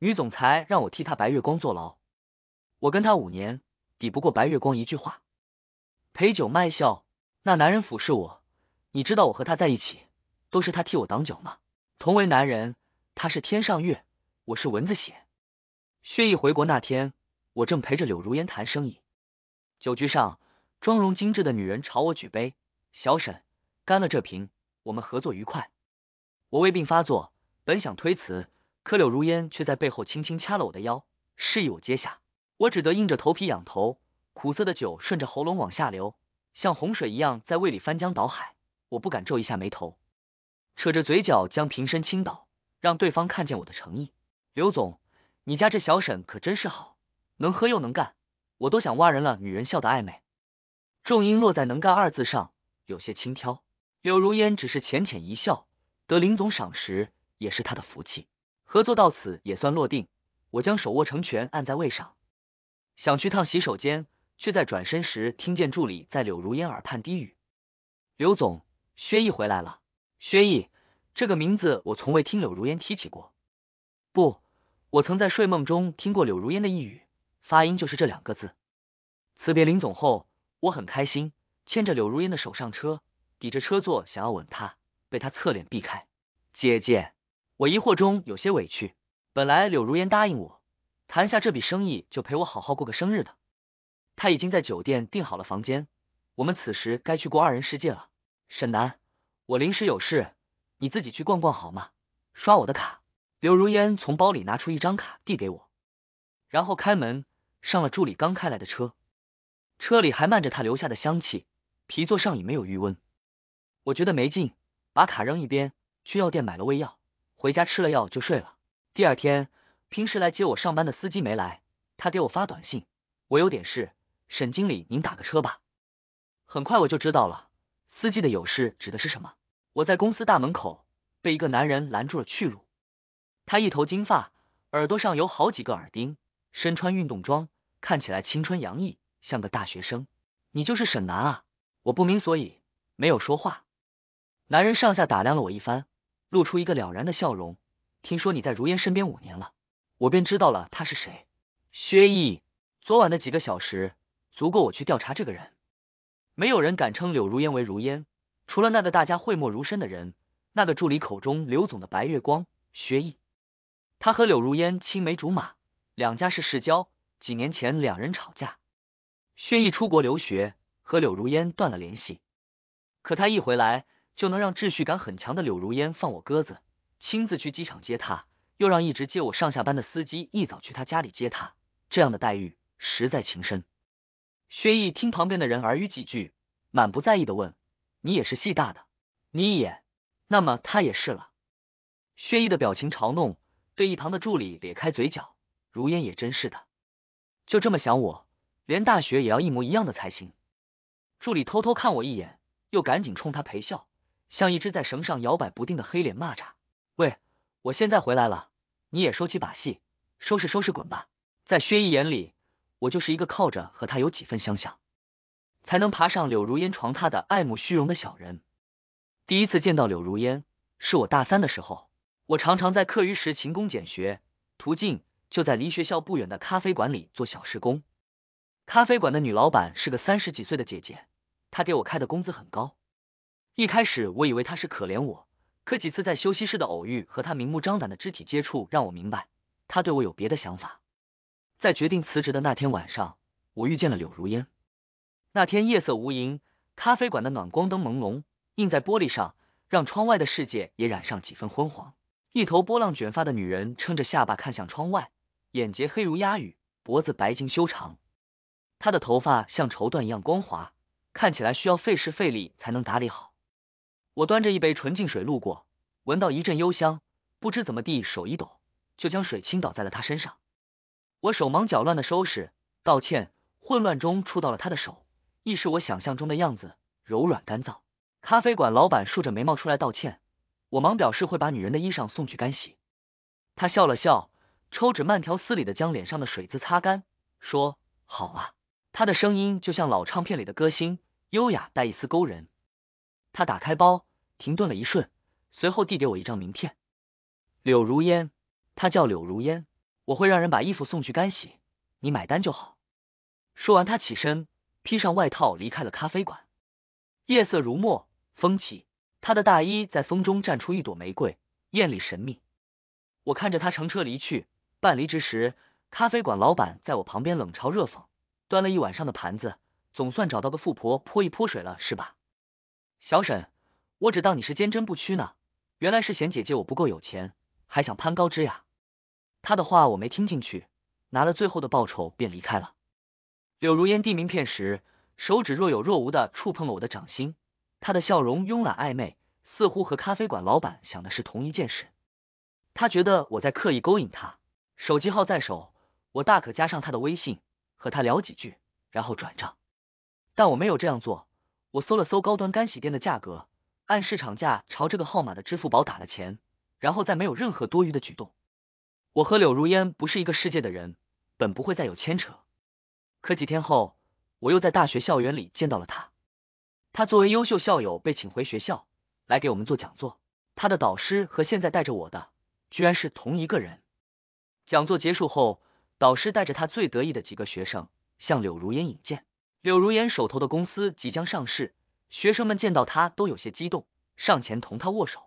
女总裁让我替她白月光坐牢，我跟他五年抵不过白月光一句话，陪酒卖笑。那男人俯视我，你知道我和他在一起都是他替我挡酒吗？同为男人，他是天上月，我是蚊子血。薛毅回国那天，我正陪着柳如烟谈生意。酒局上，妆容精致的女人朝我举杯：“小沈，干了这瓶，我们合作愉快。”我胃病发作，本想推辞。可柳如烟却在背后轻轻掐了我的腰，示意我接下。我只得硬着头皮仰头，苦涩的酒顺着喉咙往下流，像洪水一样在胃里翻江倒海。我不敢皱一下眉头，扯着嘴角将瓶身倾倒，让对方看见我的诚意。刘总，你家这小沈可真是好，能喝又能干，我都想挖人了。女人笑得暧昧，重音落在“能干”二字上，有些轻佻。柳如烟只是浅浅一笑，得林总赏识也是她的福气。合作到此也算落定，我将手握成拳按在位上，想去趟洗手间，却在转身时听见助理在柳如烟耳畔低语：“刘总，薛毅回来了。”薛毅这个名字我从未听柳如烟提起过，不，我曾在睡梦中听过柳如烟的一语，发音就是这两个字。辞别林总后，我很开心，牵着柳如烟的手上车，抵着车座想要吻她，被她侧脸避开。姐姐。我疑惑中有些委屈，本来柳如烟答应我，谈下这笔生意就陪我好好过个生日的。她已经在酒店订好了房间，我们此时该去过二人世界了。沈南，我临时有事，你自己去逛逛好吗？刷我的卡。柳如烟从包里拿出一张卡递给我，然后开门上了助理刚开来的车，车里还漫着他留下的香气，皮座上已没有余温，我觉得没劲，把卡扔一边，去药店买了胃药。回家吃了药就睡了。第二天，平时来接我上班的司机没来，他给我发短信，我有点事，沈经理您打个车吧。很快我就知道了，司机的有事指的是什么？我在公司大门口被一个男人拦住了去路，他一头金发，耳朵上有好几个耳钉，身穿运动装，看起来青春洋溢，像个大学生。你就是沈南啊？我不明所以，没有说话。男人上下打量了我一番。露出一个了然的笑容。听说你在如烟身边五年了，我便知道了他是谁。薛毅，昨晚的几个小时足够我去调查这个人。没有人敢称柳如烟为如烟，除了那个大家讳莫如深的人，那个助理口中刘总的白月光，薛毅。他和柳如烟青梅竹马，两家是世交。几年前两人吵架，薛毅出国留学，和柳如烟断了联系。可他一回来。就能让秩序感很强的柳如烟放我鸽子，亲自去机场接她，又让一直接我上下班的司机一早去他家里接她，这样的待遇实在情深。薛毅听旁边的人耳语几句，满不在意的问：“你也是戏大的？你也？那么他也是了。”薛毅的表情嘲弄，对一旁的助理咧开嘴角：“如烟也真是的，就这么想我，连大学也要一模一样的才行。”助理偷偷看我一眼，又赶紧冲他陪笑。像一只在绳上摇摆不定的黑脸蚂蚱。喂，我现在回来了，你也收起把戏，收拾收拾滚吧。在薛姨眼里，我就是一个靠着和她有几分相像，才能爬上柳如烟床榻的爱慕虚荣的小人。第一次见到柳如烟，是我大三的时候。我常常在课余时勤工俭学，途径就在离学校不远的咖啡馆里做小时工。咖啡馆的女老板是个三十几岁的姐姐，她给我开的工资很高。一开始我以为他是可怜我，可几次在休息室的偶遇和他明目张胆的肢体接触，让我明白他对我有别的想法。在决定辞职的那天晚上，我遇见了柳如烟。那天夜色无垠，咖啡馆的暖光灯朦胧映在玻璃上，让窗外的世界也染上几分昏黄。一头波浪卷发的女人撑着下巴看向窗外，眼睫黑如鸦羽，脖子白净修长。她的头发像绸缎一样光滑，看起来需要费时费力才能打理好。我端着一杯纯净水路过，闻到一阵幽香，不知怎么地手一抖，就将水倾倒在了他身上。我手忙脚乱的收拾道歉，混乱中触到了他的手，亦是我想象中的样子，柔软干燥。咖啡馆老板竖着眉毛出来道歉，我忙表示会把女人的衣裳送去干洗。他笑了笑，抽纸慢条斯理的将脸上的水渍擦干，说：“好啊。”他的声音就像老唱片里的歌星，优雅带一丝勾人。他打开包。停顿了一瞬，随后递给我一张名片。柳如烟，她叫柳如烟。我会让人把衣服送去干洗，你买单就好。说完，他起身，披上外套，离开了咖啡馆。夜色如墨，风起，他的大衣在风中绽出一朵玫瑰，艳丽神秘。我看着他乘车离去，半离之时，咖啡馆老板在我旁边冷嘲热讽：“端了一晚上的盘子，总算找到个富婆泼一泼水了是吧，小沈？”我只当你是坚贞不屈呢，原来是嫌姐姐我不够有钱，还想攀高枝呀。他的话我没听进去，拿了最后的报酬便离开了。柳如烟递名片时，手指若有若无的触碰了我的掌心，她的笑容慵懒暧昧，似乎和咖啡馆老板想的是同一件事。他觉得我在刻意勾引他，手机号在手，我大可加上他的微信，和他聊几句，然后转账。但我没有这样做，我搜了搜高端干洗店的价格。按市场价朝这个号码的支付宝打了钱，然后再没有任何多余的举动。我和柳如烟不是一个世界的人，本不会再有牵扯。可几天后，我又在大学校园里见到了他。他作为优秀校友被请回学校来给我们做讲座，他的导师和现在带着我的居然是同一个人。讲座结束后，导师带着他最得意的几个学生向柳如烟引荐。柳如烟手头的公司即将上市。学生们见到他都有些激动，上前同他握手。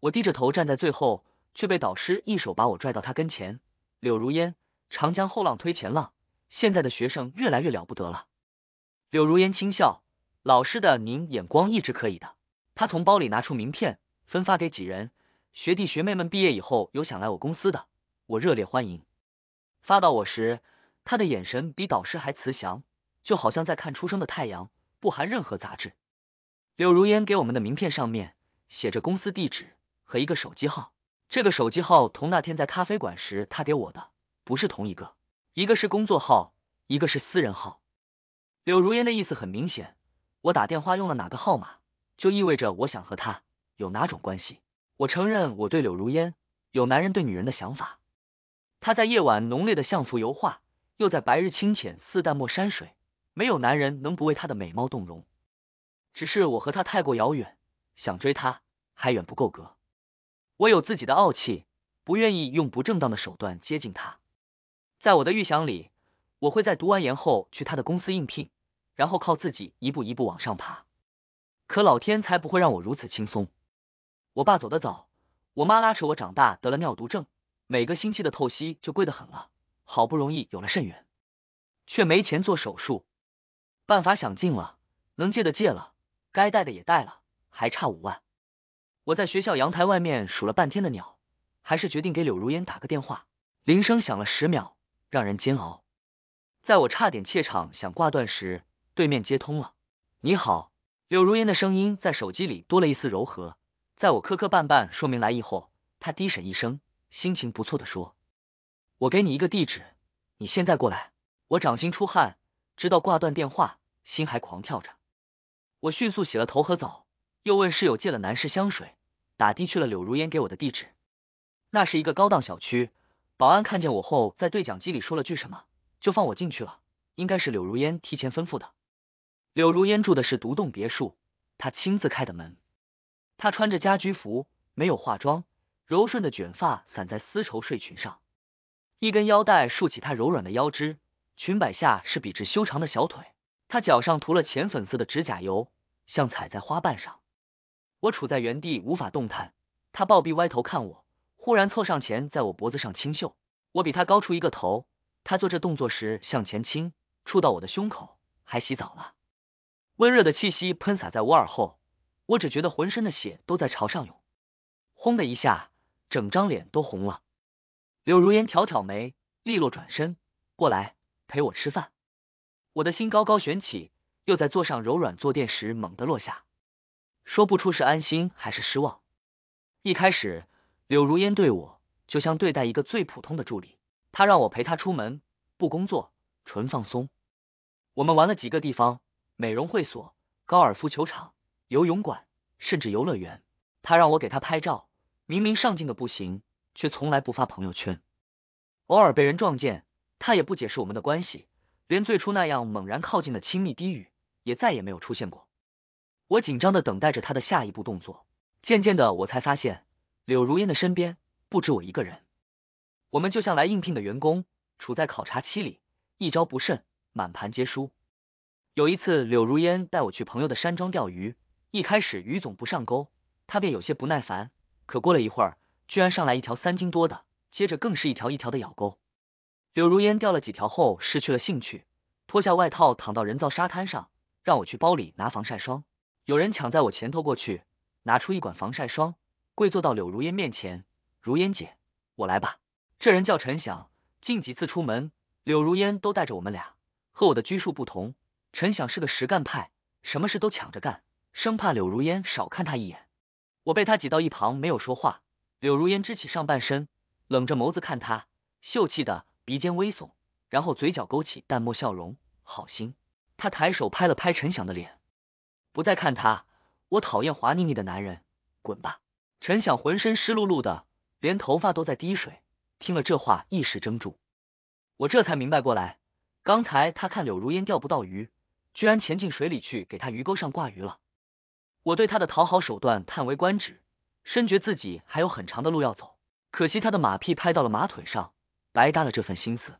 我低着头站在最后，却被导师一手把我拽到他跟前。柳如烟，长江后浪推前浪，现在的学生越来越了不得了。柳如烟轻笑：“老师的您眼光一直可以的。”他从包里拿出名片，分发给几人。学弟学妹们毕业以后有想来我公司的，我热烈欢迎。发到我时，他的眼神比导师还慈祥，就好像在看出生的太阳。不含任何杂质。柳如烟给我们的名片上面写着公司地址和一个手机号，这个手机号同那天在咖啡馆时他给我的不是同一个，一个是工作号，一个是私人号。柳如烟的意思很明显，我打电话用了哪个号码，就意味着我想和他有哪种关系。我承认我对柳如烟有男人对女人的想法。他在夜晚浓烈的像幅油画，又在白日清浅似淡墨山水。没有男人能不为她的美貌动容，只是我和她太过遥远，想追她还远不够格。我有自己的傲气，不愿意用不正当的手段接近她。在我的预想里，我会在读完研后去她的公司应聘，然后靠自己一步一步往上爬。可老天才不会让我如此轻松。我爸走得早，我妈拉扯我长大得了尿毒症，每个星期的透析就贵得很了，好不容易有了肾源，却没钱做手术。办法想尽了，能借的借了，该带的也带了，还差五万。我在学校阳台外面数了半天的鸟，还是决定给柳如烟打个电话。铃声响了十秒，让人煎熬。在我差点怯场想挂断时，对面接通了。你好，柳如烟的声音在手机里多了一丝柔和。在我磕磕绊绊说明来意后，她低沈一声，心情不错的说：“我给你一个地址，你现在过来。”我掌心出汗。直到挂断电话，心还狂跳着。我迅速洗了头和澡，又问室友借了男士香水，打的去了柳如烟给我的地址。那是一个高档小区，保安看见我后，在对讲机里说了句什么，就放我进去了。应该是柳如烟提前吩咐的。柳如烟住的是独栋别墅，她亲自开的门。她穿着家居服，没有化妆，柔顺的卷发散在丝绸睡裙上，一根腰带束起她柔软的腰肢。裙摆下是笔直修长的小腿，她脚上涂了浅粉色的指甲油，像踩在花瓣上。我处在原地无法动弹，她抱臂歪头看我，忽然凑上前，在我脖子上轻嗅。我比她高出一个头，她做这动作时向前倾，触到我的胸口，还洗澡了。温热的气息喷洒在我耳后，我只觉得浑身的血都在朝上涌，轰的一下，整张脸都红了。柳如烟挑挑眉，利落转身过来。陪我吃饭，我的心高高悬起，又在坐上柔软坐垫时猛地落下，说不出是安心还是失望。一开始，柳如烟对我就像对待一个最普通的助理，她让我陪她出门，不工作，纯放松。我们玩了几个地方，美容会所、高尔夫球场、游泳馆，甚至游乐园。她让我给她拍照，明明上镜的不行，却从来不发朋友圈。偶尔被人撞见。他也不解释我们的关系，连最初那样猛然靠近的亲密低语也再也没有出现过。我紧张的等待着他的下一步动作。渐渐的，我才发现柳如烟的身边不止我一个人。我们就像来应聘的员工，处在考察期里，一招不慎，满盘皆输。有一次，柳如烟带我去朋友的山庄钓鱼，一开始鱼总不上钩，他便有些不耐烦。可过了一会儿，居然上来一条三斤多的，接着更是一条一条的咬钩。柳如烟钓了几条后失去了兴趣，脱下外套躺到人造沙滩上，让我去包里拿防晒霜。有人抢在我前头过去，拿出一管防晒霜，跪坐到柳如烟面前：“如烟姐，我来吧。”这人叫陈响，近几次出门，柳如烟都带着我们俩。和我的拘束不同，陈响是个实干派，什么事都抢着干，生怕柳如烟少看他一眼。我被他挤到一旁，没有说话。柳如烟支起上半身，冷着眸子看他，秀气的。鼻尖微耸，然后嘴角勾起淡漠笑容。好心，他抬手拍了拍陈响的脸，不再看他。我讨厌滑腻腻的男人，滚吧！陈响浑身湿漉漉的，连头发都在滴水。听了这话，一时怔住。我这才明白过来，刚才他看柳如烟钓不到鱼，居然潜进水里去给他鱼钩上挂鱼了。我对他的讨好手段叹为观止，深觉自己还有很长的路要走。可惜他的马屁拍到了马腿上。白搭了这份心思。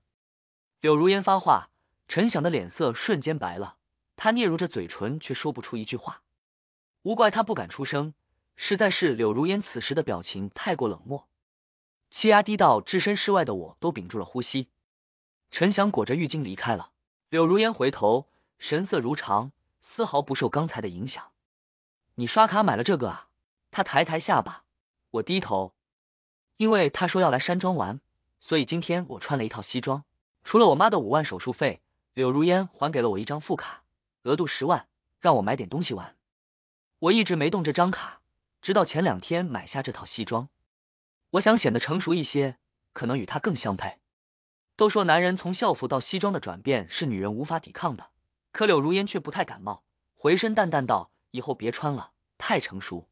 柳如烟发话，陈想的脸色瞬间白了，他嗫嚅着嘴唇，却说不出一句话。无怪他不敢出声，实在是柳如烟此时的表情太过冷漠，气压低到置身事外的我都屏住了呼吸。陈翔裹着浴巾离开了，柳如烟回头，神色如常，丝毫不受刚才的影响。你刷卡买了这个啊？他抬抬下巴，我低头，因为他说要来山庄玩。所以今天我穿了一套西装。除了我妈的五万手术费，柳如烟还给了我一张副卡，额度十万，让我买点东西玩。我一直没动这张卡，直到前两天买下这套西装。我想显得成熟一些，可能与他更相配。都说男人从校服到西装的转变是女人无法抵抗的，可柳如烟却不太感冒，回身淡淡道：“以后别穿了，太成熟。”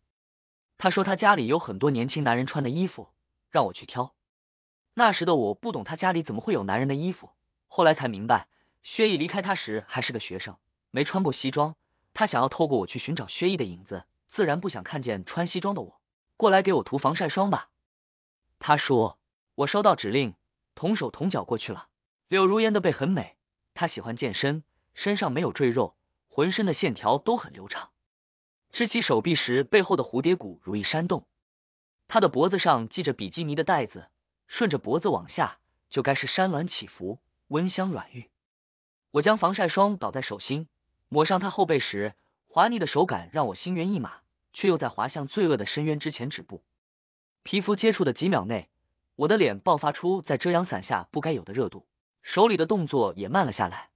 他说他家里有很多年轻男人穿的衣服，让我去挑。那时的我不懂，他家里怎么会有男人的衣服。后来才明白，薛毅离开他时还是个学生，没穿过西装。他想要透过我去寻找薛毅的影子，自然不想看见穿西装的我。过来给我涂防晒霜吧。他说。我收到指令，同手同脚过去了。柳如烟的背很美，她喜欢健身，身上没有赘肉，浑身的线条都很流畅。支起手臂时，背后的蝴蝶骨如一山洞。她的脖子上系着比基尼的带子。顺着脖子往下，就该是山峦起伏，温香软玉。我将防晒霜倒在手心，抹上他后背时，滑腻的手感让我心猿意马，却又在滑向罪恶的深渊之前止步。皮肤接触的几秒内，我的脸爆发出在遮阳伞下不该有的热度，手里的动作也慢了下来。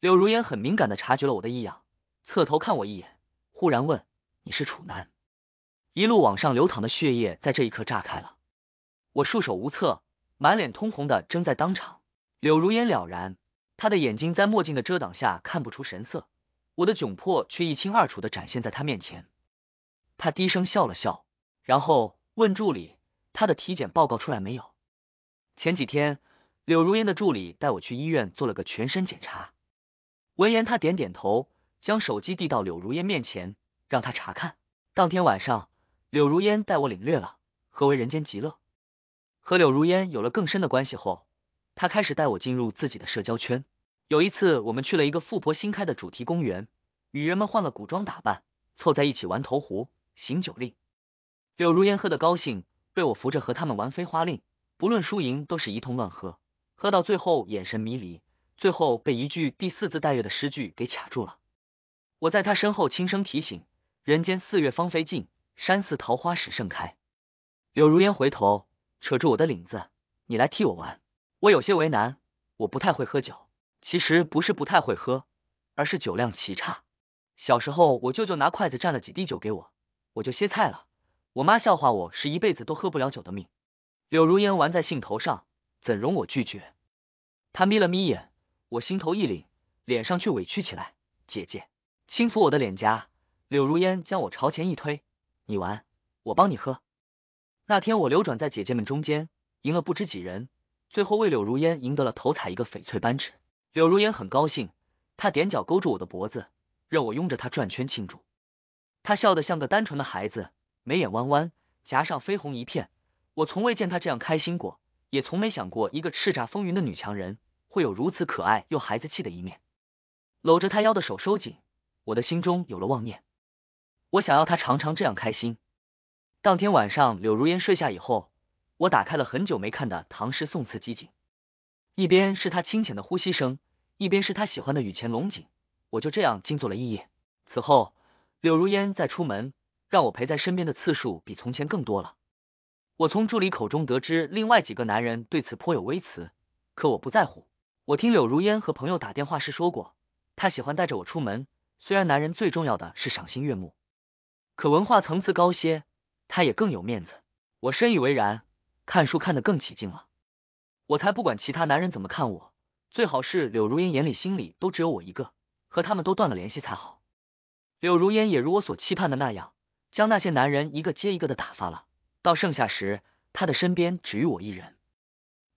柳如烟很敏感的察觉了我的异样，侧头看我一眼，忽然问：“你是处男？”一路往上流淌的血液在这一刻炸开了。我束手无策，满脸通红的怔在当场。柳如烟了然，她的眼睛在墨镜的遮挡下看不出神色，我的窘迫却一清二楚的展现在她面前。他低声笑了笑，然后问助理：“他的体检报告出来没有？”前几天，柳如烟的助理带我去医院做了个全身检查。闻言，他点点头，将手机递到柳如烟面前，让她查看。当天晚上，柳如烟带我领略了何为人间极乐。和柳如烟有了更深的关系后，他开始带我进入自己的社交圈。有一次，我们去了一个富婆新开的主题公园，与人们换了古装打扮，凑在一起玩投壶、行酒令。柳如烟喝得高兴，被我扶着和他们玩飞花令，不论输赢都是一通乱喝，喝到最后眼神迷离，最后被一句第四字带月的诗句给卡住了。我在他身后轻声提醒：“人间四月芳菲尽，山寺桃花始盛开。”柳如烟回头。扯住我的领子，你来替我玩。我有些为难，我不太会喝酒。其实不是不太会喝，而是酒量奇差。小时候我舅舅拿筷子蘸了几滴酒给我，我就歇菜了。我妈笑话我是一辈子都喝不了酒的命。柳如烟玩在兴头上，怎容我拒绝？她眯了眯眼，我心头一凛，脸上却委屈起来。姐姐，轻抚我的脸颊，柳如烟将我朝前一推，你玩，我帮你喝。那天我流转在姐姐们中间，赢了不知几人，最后为柳如烟赢得了头彩一个翡翠扳指。柳如烟很高兴，她踮脚勾住我的脖子，让我拥着她转圈庆祝。她笑得像个单纯的孩子，眉眼弯弯，颊上绯红一片。我从未见她这样开心过，也从没想过一个叱咤风云的女强人会有如此可爱又孩子气的一面。搂着她腰的手收紧，我的心中有了妄念，我想要她常常这样开心。当天晚上，柳如烟睡下以后，我打开了很久没看的《唐诗宋词集锦》，一边是她清浅的呼吸声，一边是她喜欢的雨前龙井，我就这样静坐了一夜。此后，柳如烟再出门让我陪在身边的次数比从前更多了。我从助理口中得知，另外几个男人对此颇有微词，可我不在乎。我听柳如烟和朋友打电话时说过，她喜欢带着我出门，虽然男人最重要的是赏心悦目，可文化层次高些。他也更有面子，我深以为然。看书看得更起劲了，我才不管其他男人怎么看我，最好是柳如烟眼里心里都只有我一个，和他们都断了联系才好。柳如烟也如我所期盼的那样，将那些男人一个接一个的打发了。到盛夏时，他的身边只余我一人。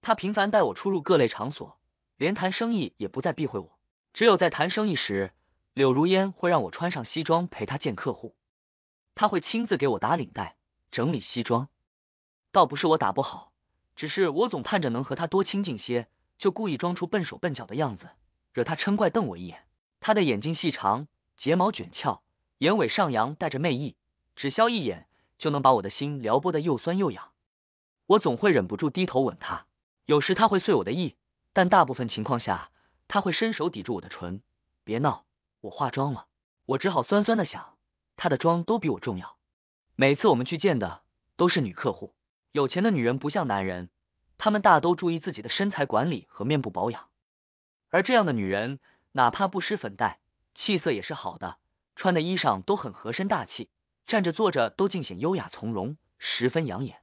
他频繁带我出入各类场所，连谈生意也不再避讳我。只有在谈生意时，柳如烟会让我穿上西装陪他见客户，他会亲自给我打领带。整理西装，倒不是我打不好，只是我总盼着能和他多亲近些，就故意装出笨手笨脚的样子，惹他嗔怪瞪我一眼。他的眼睛细长，睫毛卷翘，眼尾上扬，带着媚意，只消一眼就能把我的心撩拨的又酸又痒。我总会忍不住低头吻他，有时他会碎我的意，但大部分情况下，他会伸手抵住我的唇。别闹，我化妆了，我只好酸酸的想，他的妆都比我重要。每次我们去见的都是女客户，有钱的女人不像男人，她们大都注意自己的身材管理和面部保养，而这样的女人哪怕不施粉黛，气色也是好的，穿的衣裳都很合身大气，站着坐着都尽显优雅从容，十分养眼。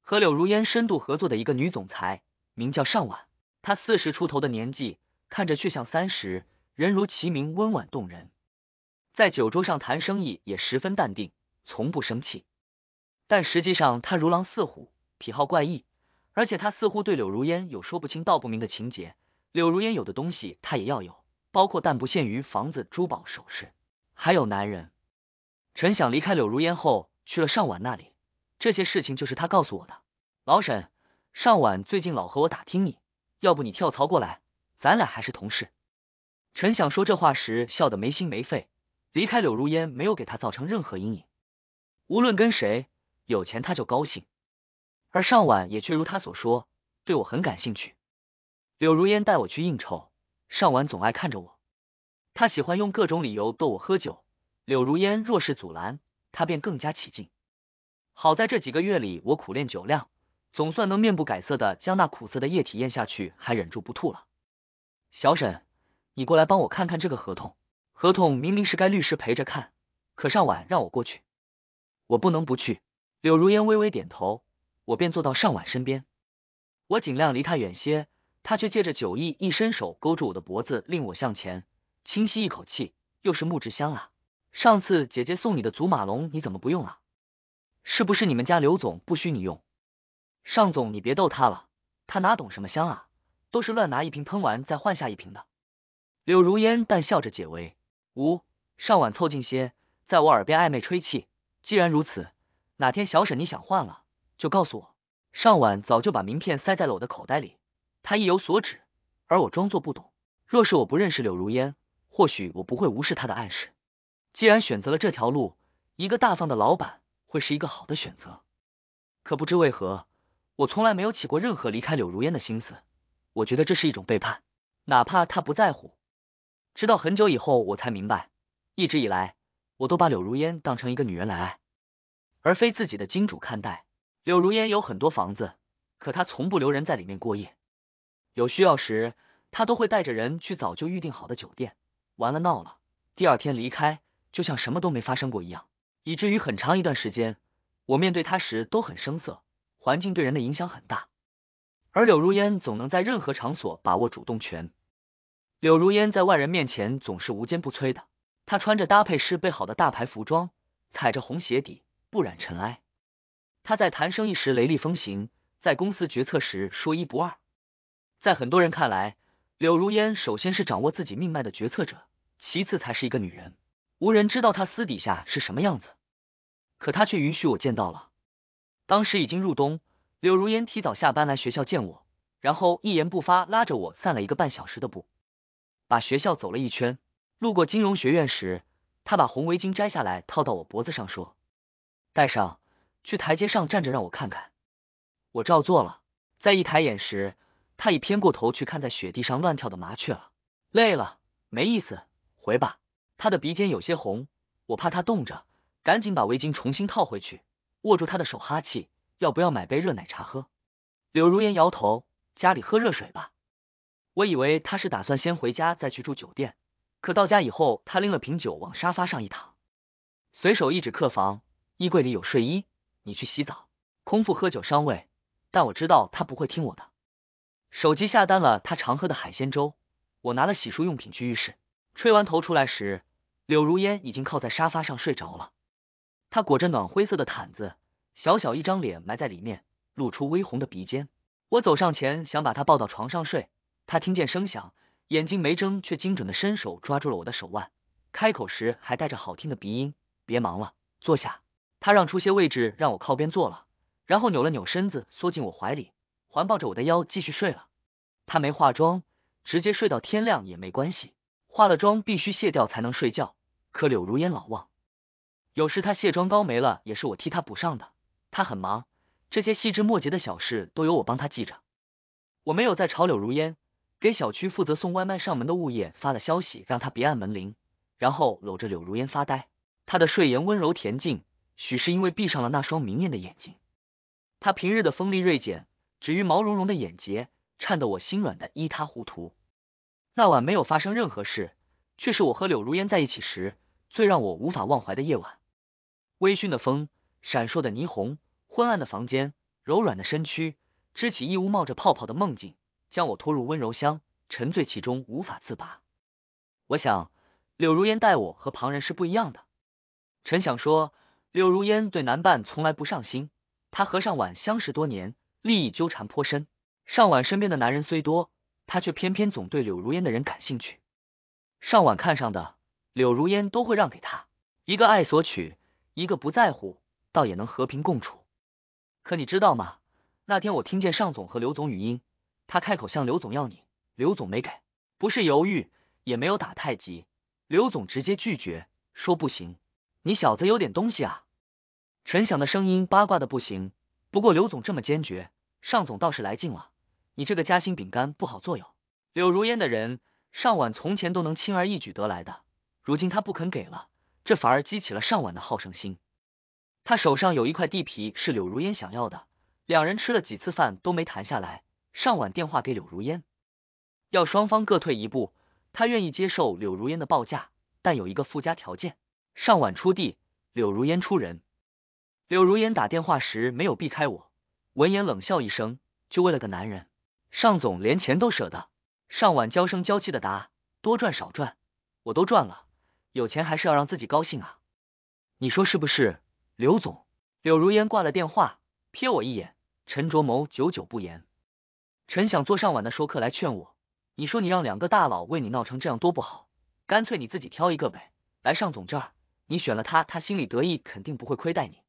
和柳如烟深度合作的一个女总裁名叫尚婉，她四十出头的年纪，看着却像三十，人如其名温婉动人，在酒桌上谈生意也十分淡定。从不生气，但实际上他如狼似虎，癖好怪异，而且他似乎对柳如烟有说不清道不明的情节。柳如烟有的东西他也要有，包括但不限于房子、珠宝、首饰，还有男人。陈想离开柳如烟后去了尚晚那里，这些事情就是他告诉我的。老沈，尚晚最近老和我打听你，要不你跳槽过来，咱俩还是同事。陈想说这话时笑得没心没肺，离开柳如烟没有给他造成任何阴影。无论跟谁有钱他就高兴，而上晚也却如他所说对我很感兴趣。柳如烟带我去应酬，上晚总爱看着我，他喜欢用各种理由逗我喝酒。柳如烟若是阻拦，他便更加起劲。好在这几个月里我苦练酒量，总算能面不改色的将那苦涩的液体咽下去，还忍住不吐了。小沈，你过来帮我看看这个合同，合同明明是该律师陪着看，可上晚让我过去。我不能不去。柳如烟微微点头，我便坐到尚婉身边。我尽量离他远些，他却借着酒意一伸手勾住我的脖子，令我向前轻吸一口气，又是木质香啊！上次姐姐送你的祖马龙，你怎么不用啊？是不是你们家刘总不许你用？尚总，你别逗他了，他哪懂什么香啊，都是乱拿一瓶喷完再换下一瓶的。柳如烟淡笑着解围。唔，尚婉凑近些，在我耳边暧昧吹气。既然如此，哪天小沈你想换了，就告诉我。上晚早就把名片塞在了我的口袋里，他意有所指，而我装作不懂。若是我不认识柳如烟，或许我不会无视他的暗示。既然选择了这条路，一个大方的老板会是一个好的选择。可不知为何，我从来没有起过任何离开柳如烟的心思。我觉得这是一种背叛，哪怕他不在乎。直到很久以后，我才明白，一直以来。我都把柳如烟当成一个女人来爱，而非自己的金主看待。柳如烟有很多房子，可她从不留人在里面过夜。有需要时，她都会带着人去早就预定好的酒店，玩了闹了，第二天离开，就像什么都没发生过一样。以至于很长一段时间，我面对她时都很生涩。环境对人的影响很大，而柳如烟总能在任何场所把握主动权。柳如烟在外人面前总是无坚不摧的。他穿着搭配师备好的大牌服装，踩着红鞋底不染尘埃。他在谈生意时雷厉风行，在公司决策时说一不二。在很多人看来，柳如烟首先是掌握自己命脉的决策者，其次才是一个女人。无人知道她私底下是什么样子，可他却允许我见到了。当时已经入冬，柳如烟提早下班来学校见我，然后一言不发拉着我散了一个半小时的步，把学校走了一圈。路过金融学院时，他把红围巾摘下来套到我脖子上，说：“戴上，去台阶上站着，让我看看。”我照做了。再一抬眼时，他已偏过头去看在雪地上乱跳的麻雀了。累了，没意思，回吧。他的鼻尖有些红，我怕他冻着，赶紧把围巾重新套回去，握住他的手哈气。要不要买杯热奶茶喝？柳如烟摇头，家里喝热水吧。我以为他是打算先回家再去住酒店。可到家以后，他拎了瓶酒往沙发上一躺，随手一指客房，衣柜里有睡衣，你去洗澡。空腹喝酒伤胃，但我知道他不会听我的。手机下单了他常喝的海鲜粥，我拿了洗漱用品去浴室，吹完头出来时，柳如烟已经靠在沙发上睡着了。她裹着暖灰色的毯子，小小一张脸埋在里面，露出微红的鼻尖。我走上前想把她抱到床上睡，她听见声响。眼睛没睁，却精准的伸手抓住了我的手腕，开口时还带着好听的鼻音：“别忙了，坐下。”他让出些位置让我靠边坐了，然后扭了扭身子，缩进我怀里，环抱着我的腰继续睡了。他没化妆，直接睡到天亮也没关系，化了妆必须卸掉才能睡觉。可柳如烟老忘，有时他卸妆膏没了，也是我替他补上的。他很忙，这些细枝末节的小事都由我帮他记着。我没有再吵柳如烟。给小区负责送外卖上门的物业发了消息，让他别按门铃，然后搂着柳如烟发呆。他的睡颜温柔恬静，许是因为闭上了那双明艳的眼睛。他平日的锋利锐减，止于毛茸茸的眼睫，颤得我心软的一塌糊涂。那晚没有发生任何事，却是我和柳如烟在一起时最让我无法忘怀的夜晚。微醺的风，闪烁的霓虹，昏暗的房间，柔软的身躯，支起一屋冒着泡泡的梦境。将我拖入温柔乡，沉醉其中无法自拔。我想，柳如烟待我和旁人是不一样的。陈想说，柳如烟对男伴从来不上心。她和尚婉相识多年，利益纠缠颇深。尚婉身边的男人虽多，她却偏偏总对柳如烟的人感兴趣。尚婉看上的柳如烟都会让给他，一个爱索取，一个不在乎，倒也能和平共处。可你知道吗？那天我听见尚总和刘总语音。他开口向刘总要，你刘总没给，不是犹豫，也没有打太极，刘总直接拒绝，说不行。你小子有点东西啊！陈响的声音八卦的不行，不过刘总这么坚决，尚总倒是来劲了。你这个夹心饼干不好做哟，柳如烟的人，尚晚从前都能轻而易举得来的，如今他不肯给了，这反而激起了尚晚的好胜心。他手上有一块地皮是柳如烟想要的，两人吃了几次饭都没谈下来。尚晚电话给柳如烟，要双方各退一步，他愿意接受柳如烟的报价，但有一个附加条件：尚晚出地，柳如烟出人。柳如烟打电话时没有避开我，闻言冷笑一声，就为了个男人，尚总连钱都舍得。尚晚娇声娇气的答：多赚少赚，我都赚了，有钱还是要让自己高兴啊，你说是不是，柳总？柳如烟挂了电话，瞥我一眼，沉着眸，久久不言。陈想做上晚的说客来劝我，你说你让两个大佬为你闹成这样多不好，干脆你自己挑一个呗。来尚总这儿，你选了他，他心里得意，肯定不会亏待你。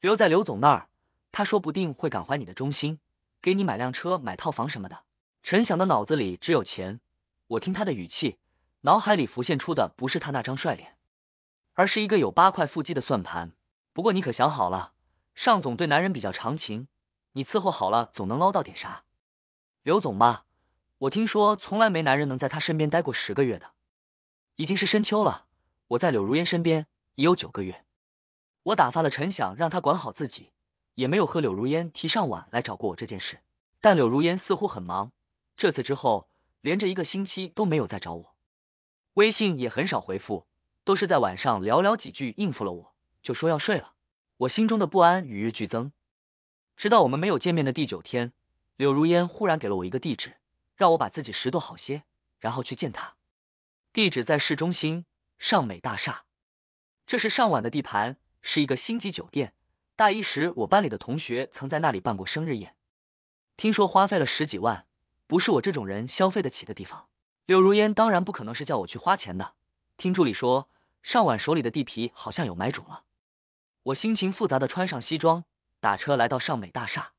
留在刘总那儿，他说不定会感怀你的忠心，给你买辆车、买套房什么的。陈想的脑子里只有钱，我听他的语气，脑海里浮现出的不是他那张帅脸，而是一个有八块腹肌的算盘。不过你可想好了，尚总对男人比较长情，你伺候好了，总能捞到点啥。刘总吧，我听说从来没男人能在他身边待过十个月的。已经是深秋了，我在柳如烟身边已有九个月。我打发了陈想，让他管好自己，也没有和柳如烟提上晚来找过我这件事。但柳如烟似乎很忙，这次之后连着一个星期都没有再找我，微信也很少回复，都是在晚上寥寥几句应付了我，就说要睡了。我心中的不安与日俱增，直到我们没有见面的第九天。柳如烟忽然给了我一个地址，让我把自己拾掇好些，然后去见他。地址在市中心尚美大厦，这是尚晚的地盘，是一个星级酒店。大一时，我班里的同学曾在那里办过生日宴，听说花费了十几万，不是我这种人消费得起的地方。柳如烟当然不可能是叫我去花钱的。听助理说，尚晚手里的地皮好像有买主了。我心情复杂的穿上西装，打车来到尚美大厦。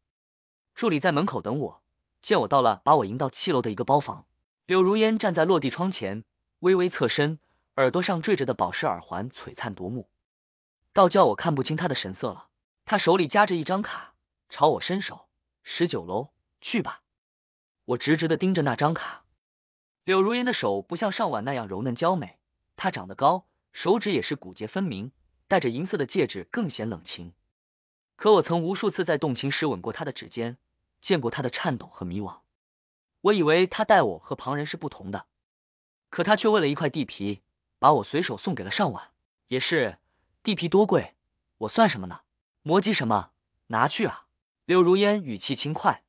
助理在门口等我，见我到了，把我迎到七楼的一个包房。柳如烟站在落地窗前，微微侧身，耳朵上坠着的宝石耳环璀璨夺目，倒叫我看不清她的神色了。她手里夹着一张卡，朝我伸手：“十九楼，去吧。”我直直的盯着那张卡。柳如烟的手不像上晚那样柔嫩娇美，她长得高，手指也是骨节分明，戴着银色的戒指更显冷清。可我曾无数次在动情时吻过他的指尖，见过他的颤抖和迷惘。我以为他待我和旁人是不同的，可他却为了一块地皮，把我随手送给了尚晚。也是，地皮多贵，我算什么呢？磨叽什么？拿去啊！柳如烟语气轻快，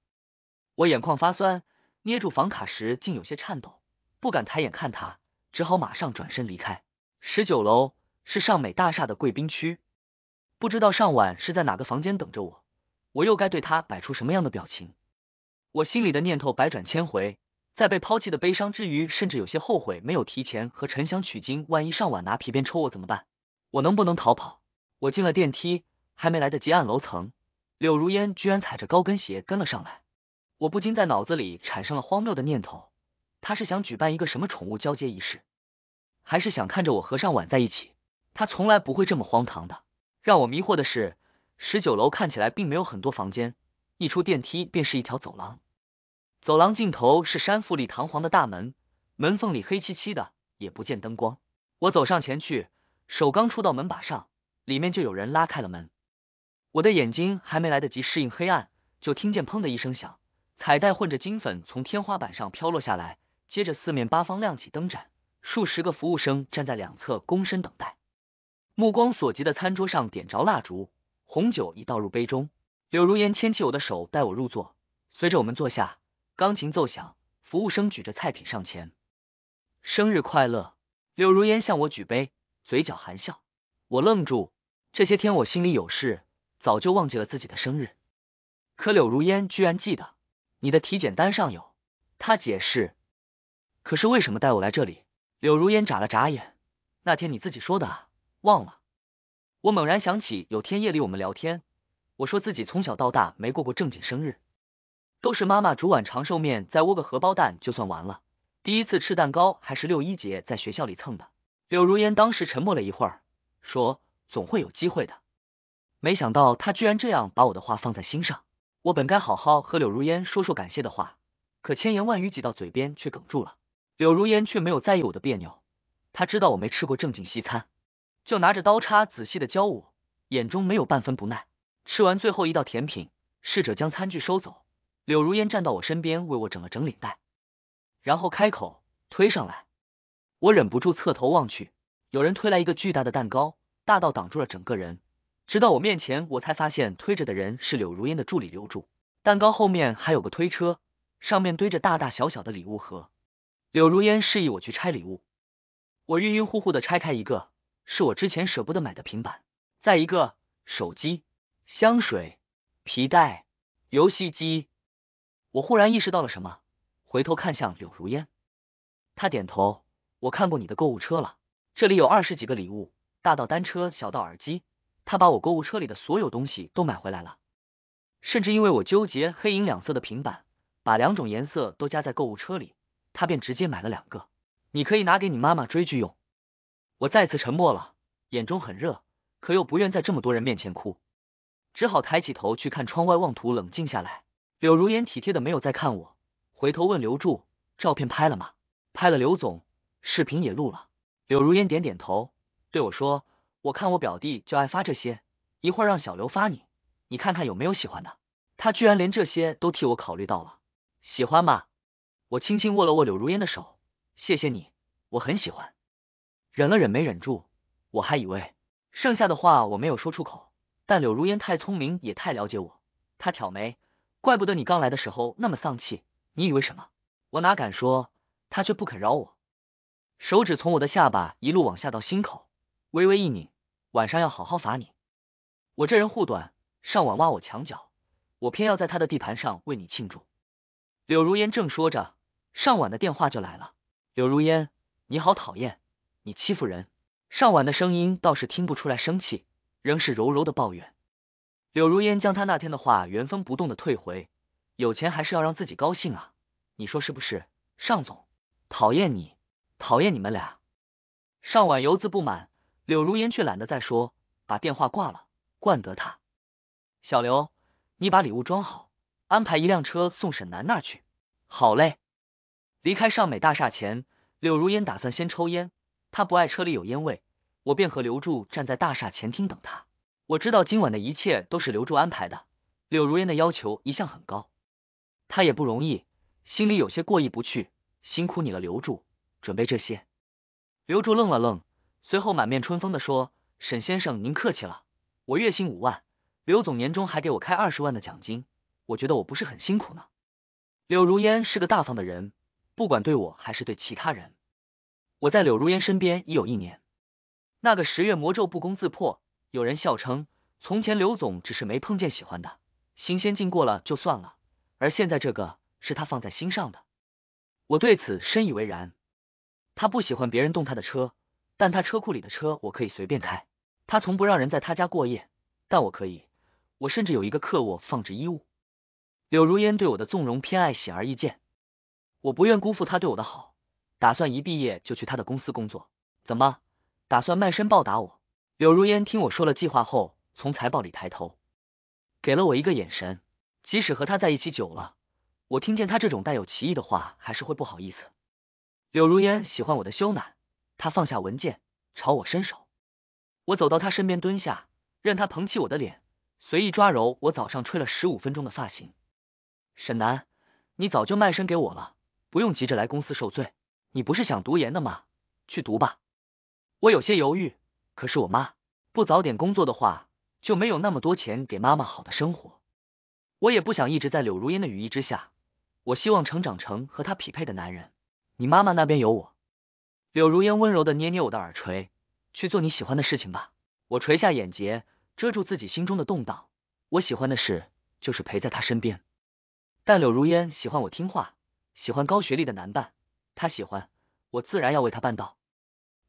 我眼眶发酸，捏住房卡时竟有些颤抖，不敢抬眼看他，只好马上转身离开。十九楼是尚美大厦的贵宾区。不知道尚晚是在哪个房间等着我，我又该对他摆出什么样的表情？我心里的念头百转千回，在被抛弃的悲伤之余，甚至有些后悔没有提前和陈翔取经。万一尚晚拿皮鞭抽我怎么办？我能不能逃跑？我进了电梯，还没来得及按楼层，柳如烟居然踩着高跟鞋跟了上来。我不禁在脑子里产生了荒谬的念头：他是想举办一个什么宠物交接仪式，还是想看着我和尚晚在一起？他从来不会这么荒唐的。让我迷惑的是，十九楼看起来并没有很多房间。一出电梯便是一条走廊，走廊尽头是山富丽堂皇的大门，门缝里黑漆漆的，也不见灯光。我走上前去，手刚触到门把上，里面就有人拉开了门。我的眼睛还没来得及适应黑暗，就听见砰的一声响，彩带混着金粉从天花板上飘落下来，接着四面八方亮起灯盏，数十个服务生站在两侧躬身等待。目光所及的餐桌上点着蜡烛，红酒已倒入杯中。柳如烟牵起我的手，带我入座。随着我们坐下，钢琴奏响，服务生举着菜品上前。生日快乐！柳如烟向我举杯，嘴角含笑。我愣住，这些天我心里有事，早就忘记了自己的生日。可柳如烟居然记得。你的体检单上有，他解释。可是为什么带我来这里？柳如烟眨了眨眼。那天你自己说的啊。忘了，我猛然想起有天夜里我们聊天，我说自己从小到大没过过正经生日，都是妈妈煮碗长寿面，再窝个荷包蛋就算完了。第一次吃蛋糕还是六一节在学校里蹭的。柳如烟当时沉默了一会儿，说总会有机会的。没想到他居然这样把我的话放在心上。我本该好好和柳如烟说说感谢的话，可千言万语挤到嘴边却哽住了。柳如烟却没有在意我的别扭，他知道我没吃过正经西餐。就拿着刀叉仔细的教我，眼中没有半分不耐。吃完最后一道甜品，侍者将餐具收走。柳如烟站到我身边，为我整了整领带，然后开口推上来。我忍不住侧头望去，有人推来一个巨大的蛋糕，大到挡住了整个人。直到我面前，我才发现推着的人是柳如烟的助理刘柱。蛋糕后面还有个推车，上面堆着大大小小的礼物盒。柳如烟示意我去拆礼物，我晕晕乎乎的拆开一个。是我之前舍不得买的平板，再一个手机、香水、皮带、游戏机。我忽然意识到了什么，回头看向柳如烟，她点头。我看过你的购物车了，这里有二十几个礼物，大到单车，小到耳机。他把我购物车里的所有东西都买回来了，甚至因为我纠结黑银两色的平板，把两种颜色都加在购物车里，他便直接买了两个。你可以拿给你妈妈追剧用。我再次沉默了，眼中很热，可又不愿在这么多人面前哭，只好抬起头去看窗外，妄图冷静下来。柳如烟体贴的没有再看我，回头问刘柱：“照片拍了吗？拍了，刘总，视频也录了。”柳如烟点点头，对我说：“我看我表弟就爱发这些，一会儿让小刘发你，你看看有没有喜欢的。”他居然连这些都替我考虑到了，喜欢吗？我轻轻握了握柳如烟的手，谢谢你，我很喜欢。忍了忍，没忍住，我还以为剩下的话我没有说出口，但柳如烟太聪明，也太了解我。她挑眉，怪不得你刚来的时候那么丧气，你以为什么？我哪敢说？他却不肯饶我，手指从我的下巴一路往下到心口，微微一拧。晚上要好好罚你。我这人护短，上晚挖我墙角，我偏要在他的地盘上为你庆祝。柳如烟正说着，上晚的电话就来了。柳如烟，你好讨厌。你欺负人，尚婉的声音倒是听不出来生气，仍是柔柔的抱怨。柳如烟将他那天的话原封不动的退回，有钱还是要让自己高兴啊，你说是不是？尚总，讨厌你，讨厌你们俩。尚婉犹自不满，柳如烟却懒得再说，把电话挂了，惯得他。小刘，你把礼物装好，安排一辆车送沈南那儿去。好嘞。离开尚美大厦前，柳如烟打算先抽烟。他不爱车里有烟味，我便和刘柱站在大厦前厅等他。我知道今晚的一切都是刘柱安排的。柳如烟的要求一向很高，他也不容易，心里有些过意不去。辛苦你了，刘柱，准备这些。刘柱愣了愣，随后满面春风的说：“沈先生，您客气了，我月薪五万，刘总年终还给我开二十万的奖金，我觉得我不是很辛苦呢。”柳如烟是个大方的人，不管对我还是对其他人。我在柳如烟身边已有一年，那个十月魔咒不攻自破。有人笑称，从前刘总只是没碰见喜欢的，新鲜劲过了就算了，而现在这个是他放在心上的。我对此深以为然。他不喜欢别人动他的车，但他车库里的车我可以随便开。他从不让人在他家过夜，但我可以，我甚至有一个客卧放置衣物。柳如烟对我的纵容偏爱显而易见，我不愿辜负他对我的好。打算一毕业就去他的公司工作？怎么打算卖身报答我？柳如烟听我说了计划后，从财报里抬头，给了我一个眼神。即使和他在一起久了，我听见他这种带有歧义的话，还是会不好意思。柳如烟喜欢我的羞赧，他放下文件，朝我伸手。我走到他身边，蹲下，任他捧起我的脸，随意抓揉我早上吹了十五分钟的发型。沈南，你早就卖身给我了，不用急着来公司受罪。你不是想读研的吗？去读吧。我有些犹豫，可是我妈不早点工作的话，就没有那么多钱给妈妈好的生活。我也不想一直在柳如烟的羽翼之下。我希望成长成和她匹配的男人。你妈妈那边有我。柳如烟温柔的捏捏我的耳垂，去做你喜欢的事情吧。我垂下眼睫，遮住自己心中的动荡。我喜欢的事就是陪在她身边。但柳如烟喜欢我听话，喜欢高学历的男伴。他喜欢我，自然要为他办到。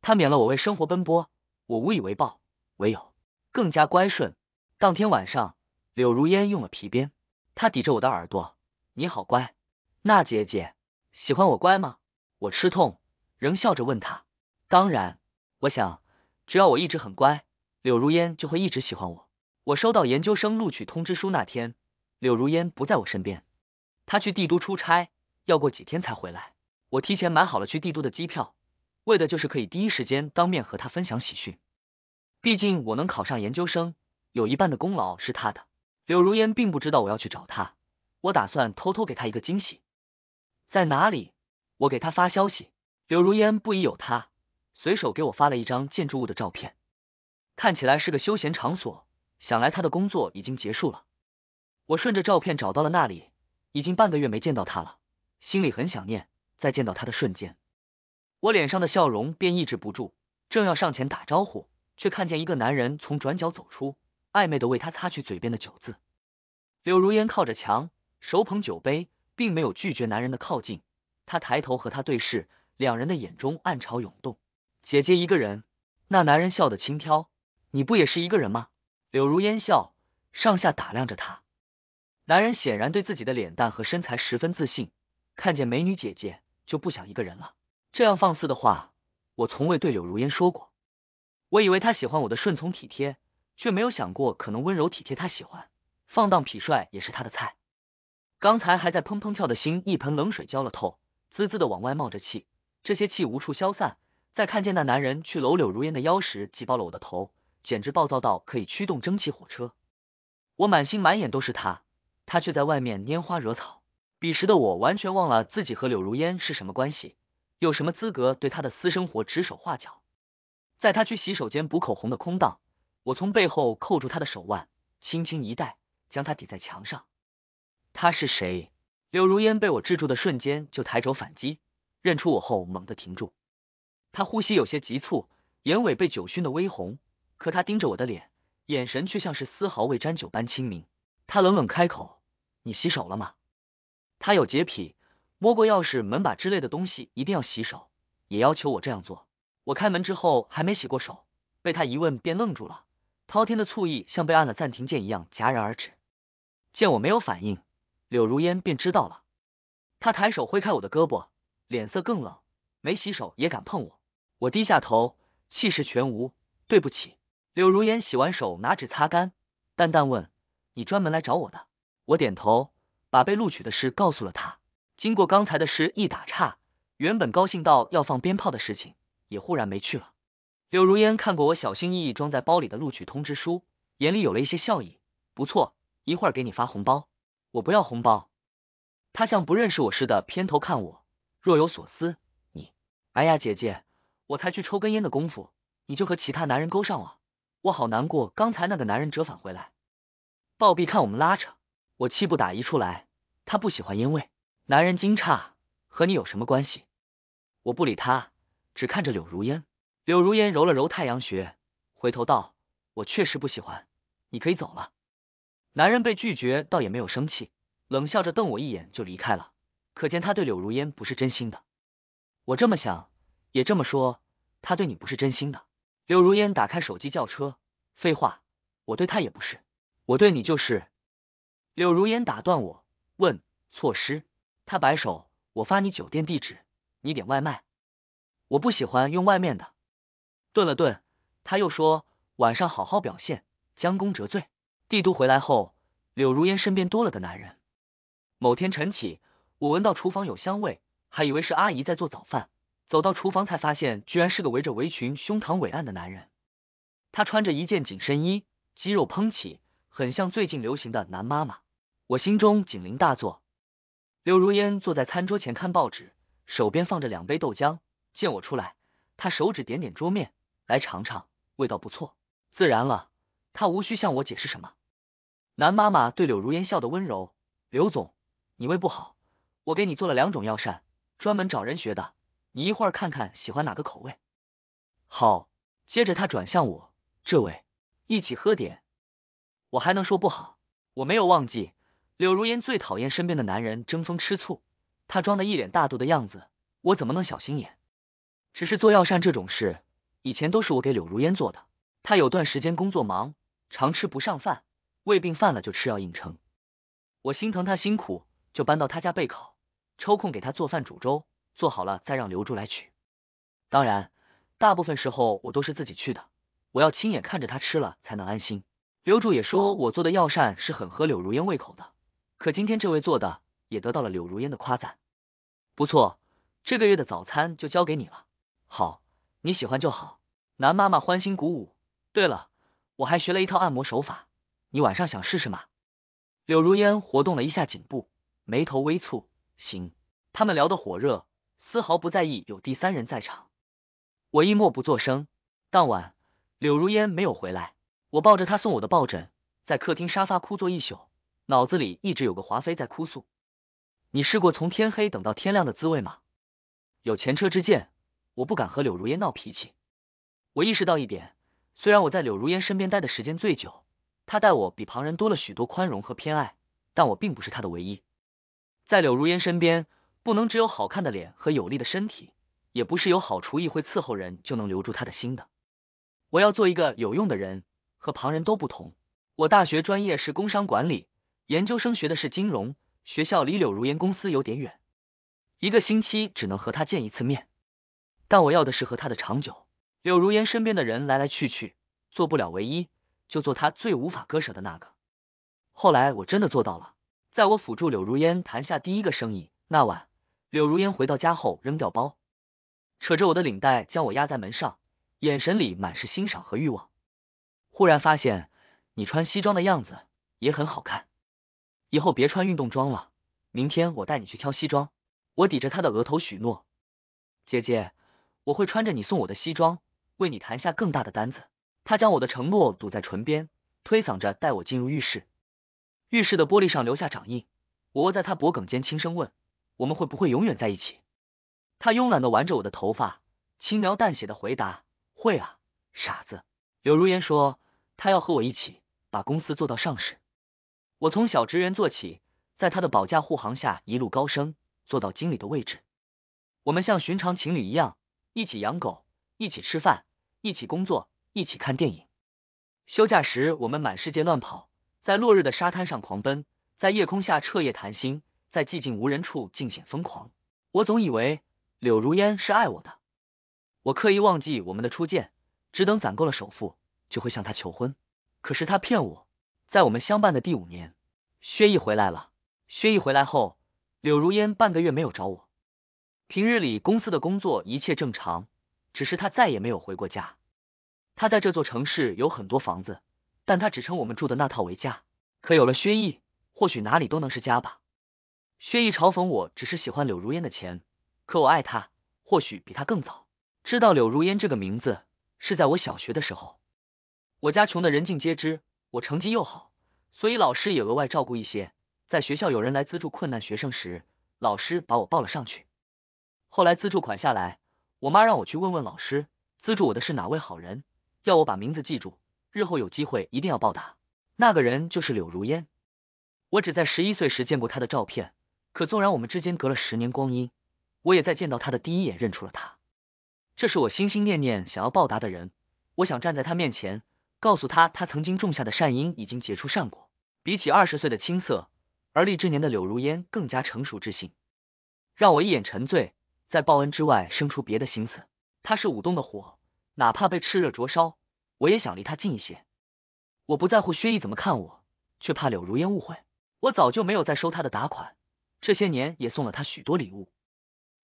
他免了我为生活奔波，我无以为报，唯有更加乖顺。当天晚上，柳如烟用了皮鞭，他抵着我的耳朵：“你好乖，那姐姐喜欢我乖吗？”我吃痛，仍笑着问他：“当然。”我想，只要我一直很乖，柳如烟就会一直喜欢我。我收到研究生录取通知书那天，柳如烟不在我身边，他去帝都出差，要过几天才回来。我提前买好了去帝都的机票，为的就是可以第一时间当面和他分享喜讯。毕竟我能考上研究生，有一半的功劳是他的。柳如烟并不知道我要去找他，我打算偷偷给他一个惊喜。在哪里？我给他发消息。柳如烟不疑有他，随手给我发了一张建筑物的照片，看起来是个休闲场所。想来他的工作已经结束了。我顺着照片找到了那里，已经半个月没见到他了，心里很想念。在见到他的瞬间，我脸上的笑容便抑制不住，正要上前打招呼，却看见一个男人从转角走出，暧昧的为他擦去嘴边的酒渍。柳如烟靠着墙，手捧酒杯，并没有拒绝男人的靠近。她抬头和他对视，两人的眼中暗潮涌动。姐姐一个人，那男人笑得轻佻，你不也是一个人吗？柳如烟笑，上下打量着他。男人显然对自己的脸蛋和身材十分自信，看见美女姐姐。就不想一个人了，这样放肆的话，我从未对柳如烟说过。我以为他喜欢我的顺从体贴，却没有想过可能温柔体贴他喜欢，放荡痞帅也是他的菜。刚才还在砰砰跳的心，一盆冷水浇了透，滋滋的往外冒着气，这些气无处消散。在看见那男人去搂柳如烟的腰时，挤爆了我的头，简直暴躁到可以驱动蒸汽火车。我满心满眼都是他，他却在外面拈花惹草。彼时的我完全忘了自己和柳如烟是什么关系，有什么资格对她的私生活指手画脚。在她去洗手间补口红的空档，我从背后扣住她的手腕，轻轻一带，将她抵在墙上。他是谁？柳如烟被我制住的瞬间就抬肘反击，认出我后猛地停住。她呼吸有些急促，眼尾被酒熏得微红，可她盯着我的脸，眼神却像是丝毫未沾酒般清明。她冷冷开口：“你洗手了吗？”他有洁癖，摸过钥匙、门把之类的东西一定要洗手，也要求我这样做。我开门之后还没洗过手，被他一问便愣住了。滔天的醋意像被按了暂停键一样戛然而止。见我没有反应，柳如烟便知道了。他抬手挥开我的胳膊，脸色更冷，没洗手也敢碰我。我低下头，气势全无。对不起。柳如烟洗完手拿纸擦干，淡淡问：“你专门来找我的？”我点头。把被录取的事告诉了他。经过刚才的事一打岔，原本高兴到要放鞭炮的事情也忽然没去了。柳如烟看过我小心翼翼装在包里的录取通知书，眼里有了一些笑意。不错，一会儿给你发红包。我不要红包。他像不认识我似的偏头看我，若有所思。你，哎呀，姐姐，我才去抽根烟的功夫，你就和其他男人勾上了，我好难过。刚才那个男人折返回来，暴毙看我们拉扯。我气不打一处来，他不喜欢烟味。男人惊诧，和你有什么关系？我不理他，只看着柳如烟。柳如烟揉了揉太阳穴，回头道：“我确实不喜欢，你可以走了。”男人被拒绝，倒也没有生气，冷笑着瞪我一眼就离开了。可见他对柳如烟不是真心的。我这么想，也这么说，他对你不是真心的。柳如烟打开手机叫车。废话，我对他也不是，我对你就是。柳如烟打断我，问措施。他摆手，我发你酒店地址，你点外卖。我不喜欢用外面的。顿了顿，他又说，晚上好好表现，将功折罪。帝都回来后，柳如烟身边多了个男人。某天晨起，我闻到厨房有香味，还以为是阿姨在做早饭，走到厨房才发现，居然是个围着围裙、胸膛伟岸的男人。他穿着一件紧身衣，肌肉绷起，很像最近流行的男妈妈。我心中警铃大作。柳如烟坐在餐桌前看报纸，手边放着两杯豆浆。见我出来，他手指点点桌面，来尝尝，味道不错。自然了，他无需向我解释什么。男妈妈对柳如烟笑得温柔：“刘总，你胃不好，我给你做了两种药膳，专门找人学的，你一会儿看看喜欢哪个口味。”好。接着他转向我：“这位，一起喝点。”我还能说不好？我没有忘记。柳如烟最讨厌身边的男人争风吃醋，她装的一脸大度的样子，我怎么能小心眼？只是做药膳这种事，以前都是我给柳如烟做的。她有段时间工作忙，常吃不上饭，胃病犯了就吃药硬撑。我心疼她辛苦，就搬到她家备考，抽空给她做饭煮粥，做好了再让刘柱来取。当然，大部分时候我都是自己去的，我要亲眼看着她吃了才能安心。刘柱也说我做的药膳是很合柳如烟胃口的。可今天这位做的也得到了柳如烟的夸赞，不错，这个月的早餐就交给你了。好，你喜欢就好。男妈妈欢欣鼓舞。对了，我还学了一套按摩手法，你晚上想试试吗？柳如烟活动了一下颈部，眉头微蹙。行，他们聊得火热，丝毫不在意有第三人在场。我一默不作声。当晚，柳如烟没有回来，我抱着她送我的抱枕，在客厅沙发枯坐一宿。脑子里一直有个华妃在哭诉：“你试过从天黑等到天亮的滋味吗？”有前车之鉴，我不敢和柳如烟闹脾气。我意识到一点：虽然我在柳如烟身边待的时间最久，她待我比旁人多了许多宽容和偏爱，但我并不是她的唯一。在柳如烟身边，不能只有好看的脸和有力的身体，也不是有好厨艺会伺候人就能留住她的心的。我要做一个有用的人，和旁人都不同。我大学专业是工商管理。研究生学的是金融，学校离柳如烟公司有点远，一个星期只能和他见一次面。但我要的是和他的长久。柳如烟身边的人来来去去，做不了唯一，就做他最无法割舍的那个。后来我真的做到了，在我辅助柳如烟谈下第一个生意那晚，柳如烟回到家后扔掉包，扯着我的领带将我压在门上，眼神里满是欣赏和欲望。忽然发现，你穿西装的样子也很好看。以后别穿运动装了，明天我带你去挑西装。我抵着他的额头许诺，姐姐，我会穿着你送我的西装，为你谈下更大的单子。他将我的承诺堵在唇边，推搡着带我进入浴室。浴室的玻璃上留下掌印，我窝在他脖颈间轻声问，我们会不会永远在一起？他慵懒的玩着我的头发，轻描淡写的回答，会啊，傻子。柳如烟说，他要和我一起把公司做到上市。我从小职员做起，在他的保驾护航下一路高升，做到经理的位置。我们像寻常情侣一样，一起养狗，一起吃饭，一起工作，一起看电影。休假时，我们满世界乱跑，在落日的沙滩上狂奔，在夜空下彻夜谈心，在寂静无人处尽显疯狂。我总以为柳如烟是爱我的，我刻意忘记我们的初见，只等攒够了首付就会向她求婚。可是她骗我。在我们相伴的第五年，薛毅回来了。薛毅回来后，柳如烟半个月没有找我。平日里公司的工作一切正常，只是他再也没有回过家。他在这座城市有很多房子，但他只称我们住的那套为家。可有了薛毅，或许哪里都能是家吧。薛毅嘲讽我，只是喜欢柳如烟的钱，可我爱他，或许比他更早知道柳如烟这个名字，是在我小学的时候。我家穷的人尽皆知。我成绩又好，所以老师也额外照顾一些。在学校有人来资助困难学生时，老师把我报了上去。后来资助款下来，我妈让我去问问老师，资助我的是哪位好人，要我把名字记住，日后有机会一定要报答。那个人就是柳如烟。我只在十一岁时见过她的照片，可纵然我们之间隔了十年光阴，我也在见到她的第一眼认出了她。这是我心心念念想要报答的人，我想站在他面前。告诉他，他曾经种下的善因已经结出善果。比起二十岁的青涩，而立之年的柳如烟更加成熟知性，让我一眼沉醉。在报恩之外生出别的心思，他是舞动的火，哪怕被炽热灼烧，我也想离他近一些。我不在乎薛毅怎么看我，却怕柳如烟误会。我早就没有再收他的打款，这些年也送了他许多礼物。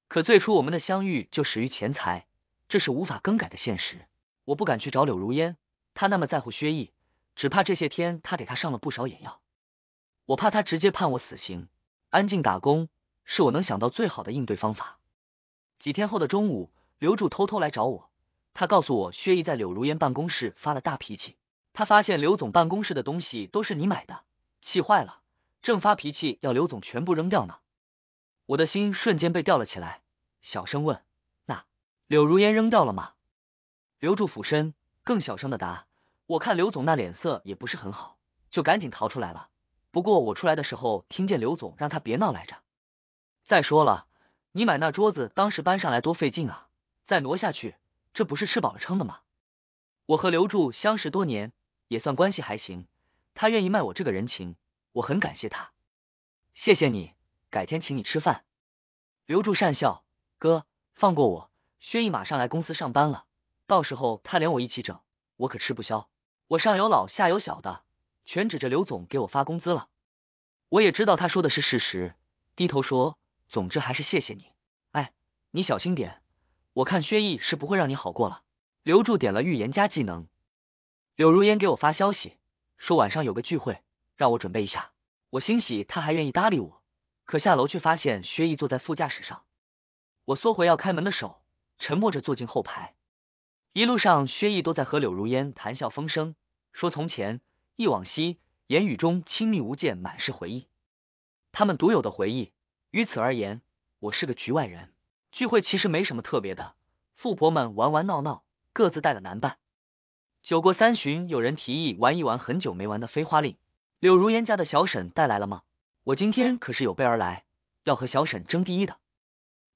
可最初我们的相遇就始于钱财，这是无法更改的现实。我不敢去找柳如烟。他那么在乎薛毅，只怕这些天他给他上了不少眼药。我怕他直接判我死刑，安静打工是我能想到最好的应对方法。几天后的中午，刘柱偷偷来找我，他告诉我薛毅在柳如烟办公室发了大脾气。他发现刘总办公室的东西都是你买的，气坏了，正发脾气要刘总全部扔掉呢。我的心瞬间被吊了起来，小声问：“那柳如烟扔掉了吗？”刘柱俯身，更小声的答。我看刘总那脸色也不是很好，就赶紧逃出来了。不过我出来的时候听见刘总让他别闹来着。再说了，你买那桌子当时搬上来多费劲啊，再挪下去，这不是吃饱了撑的吗？我和刘柱相识多年，也算关系还行，他愿意卖我这个人情，我很感谢他。谢谢你，改天请你吃饭。刘柱讪笑，哥，放过我。薛毅马上来公司上班了，到时候他连我一起整，我可吃不消。我上有老下有小的，全指着刘总给我发工资了。我也知道他说的是事实，低头说：“总之还是谢谢你。”哎，你小心点，我看薛毅是不会让你好过了。刘柱点了预言家技能，柳如烟给我发消息说晚上有个聚会，让我准备一下。我欣喜他还愿意搭理我，可下楼却发现薛毅坐在副驾驶上，我缩回要开门的手，沉默着坐进后排。一路上薛毅都在和柳如烟谈笑风生。说从前忆往昔，言语中亲密无间，满是回忆。他们独有的回忆。于此而言，我是个局外人。聚会其实没什么特别的，富婆们玩玩闹闹，各自带了男伴。酒过三巡，有人提议玩一玩很久没玩的飞花令。柳如烟家的小沈带来了吗？我今天可是有备而来，要和小沈争第一的。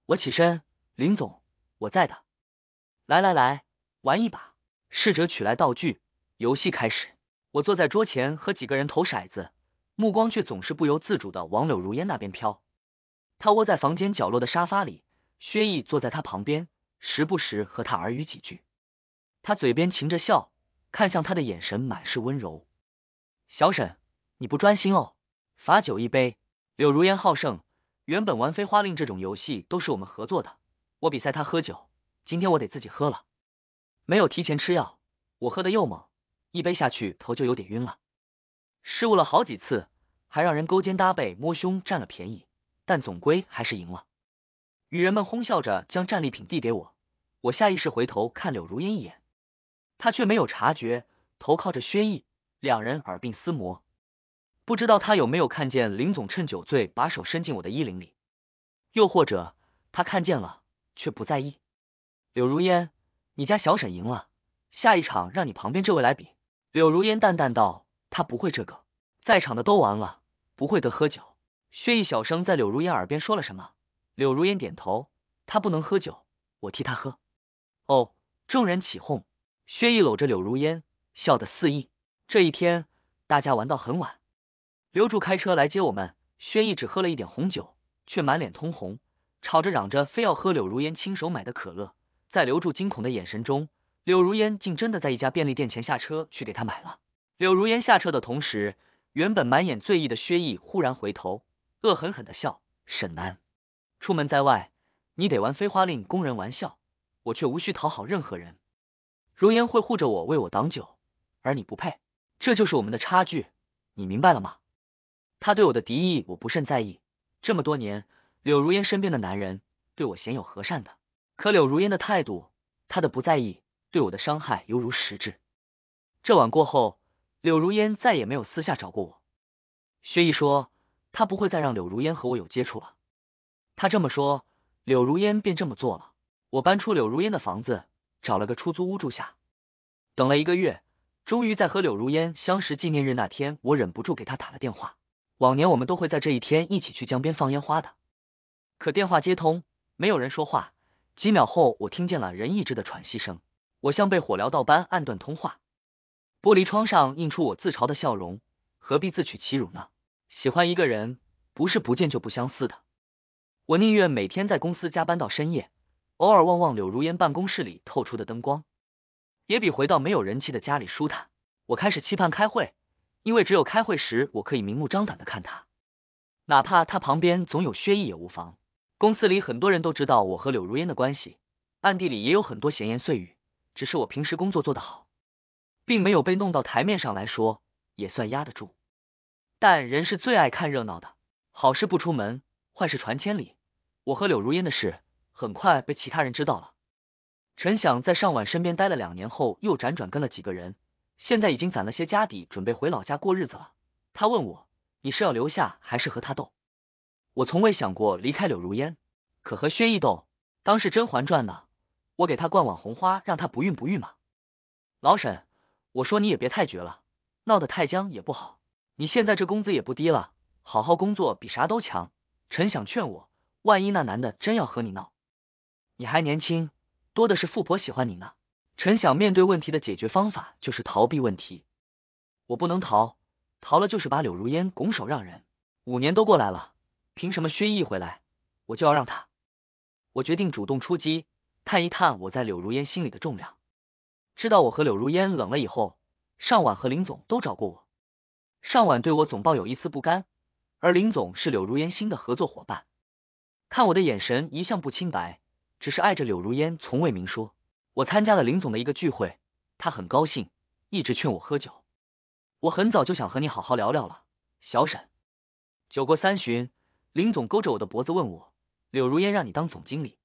我起身，林总，我在的。来来来，玩一把。侍者取来道具。游戏开始，我坐在桌前和几个人投骰子，目光却总是不由自主的往柳如烟那边飘。他窝在房间角落的沙发里，薛毅坐在他旁边，时不时和他耳语几句。他嘴边噙着笑，看向他的眼神满是温柔。小沈，你不专心哦，罚酒一杯。柳如烟好胜，原本玩飞花令这种游戏都是我们合作的，我比赛他喝酒，今天我得自己喝了。没有提前吃药，我喝的又猛。一杯下去，头就有点晕了，失误了好几次，还让人勾肩搭背摸胸占了便宜，但总归还是赢了。女人们哄笑着将战利品递给我，我下意识回头看柳如烟一眼，她却没有察觉，头靠着薛毅，两人耳鬓厮磨，不知道他有没有看见林总趁酒醉把手伸进我的衣领里，又或者他看见了却不在意。柳如烟，你家小沈赢了，下一场让你旁边这位来比。柳如烟淡淡道：“他不会这个，在场的都完了，不会得喝酒。”薛逸小声在柳如烟耳边说了什么，柳如烟点头。他不能喝酒，我替他喝。哦，众人起哄。薛逸搂着柳如烟，笑得肆意。这一天，大家玩到很晚。刘柱开车来接我们，薛逸只喝了一点红酒，却满脸通红，吵着嚷着非要喝柳如烟亲手买的可乐，在刘柱惊恐的眼神中。柳如烟竟真的在一家便利店前下车去给他买了。柳如烟下车的同时，原本满眼醉意的薛毅忽然回头，恶狠狠的笑：“沈南，出门在外，你得玩飞花令、供人玩笑，我却无需讨好任何人。如烟会护着我，为我挡酒，而你不配，这就是我们的差距。你明白了吗？”他对我的敌意我不甚在意，这么多年，柳如烟身边的男人对我鲜有和善的，可柳如烟的态度，她的不在意。对我的伤害犹如实质。这晚过后，柳如烟再也没有私下找过我。薛姨说她不会再让柳如烟和我有接触了。她这么说，柳如烟便这么做了。我搬出柳如烟的房子，找了个出租屋住下。等了一个月，终于在和柳如烟相识纪念日那天，我忍不住给她打了电话。往年我们都会在这一天一起去江边放烟花的。可电话接通，没有人说话。几秒后，我听见了任逸之的喘息声。我像被火燎到般，按断通话。玻璃窗上映出我自嘲的笑容，何必自取其辱呢？喜欢一个人，不是不见就不相似的。我宁愿每天在公司加班到深夜，偶尔望望柳如烟办公室里透出的灯光，也比回到没有人气的家里舒坦。我开始期盼开会，因为只有开会时，我可以明目张胆的看他，哪怕他旁边总有薛毅也无妨。公司里很多人都知道我和柳如烟的关系，暗地里也有很多闲言碎语。只是我平时工作做得好，并没有被弄到台面上来说，也算压得住。但人是最爱看热闹的，好事不出门，坏事传千里。我和柳如烟的事很快被其他人知道了。陈想在尚婉身边待了两年后，又辗转跟了几个人，现在已经攒了些家底，准备回老家过日子了。他问我，你是要留下还是和他斗？我从未想过离开柳如烟，可和薛毅斗，当是《甄嬛传》呢。我给他灌碗红花，让他不孕不育嘛？老沈，我说你也别太绝了，闹得太僵也不好。你现在这工资也不低了，好好工作比啥都强。陈想劝我，万一那男的真要和你闹，你还年轻，多的是富婆喜欢你呢。陈想面对问题的解决方法就是逃避问题，我不能逃，逃了就是把柳如烟拱手让人。五年都过来了，凭什么薛毅一回来我就要让他？我决定主动出击。看一探我在柳如烟心里的重量，知道我和柳如烟冷了以后，尚晚和林总都找过我。尚晚对我总抱有一丝不甘，而林总是柳如烟新的合作伙伴，看我的眼神一向不清白，只是爱着柳如烟，从未明说。我参加了林总的一个聚会，他很高兴，一直劝我喝酒。我很早就想和你好好聊聊了，小沈。酒过三巡，林总勾着我的脖子问我，柳如烟让你当总经理。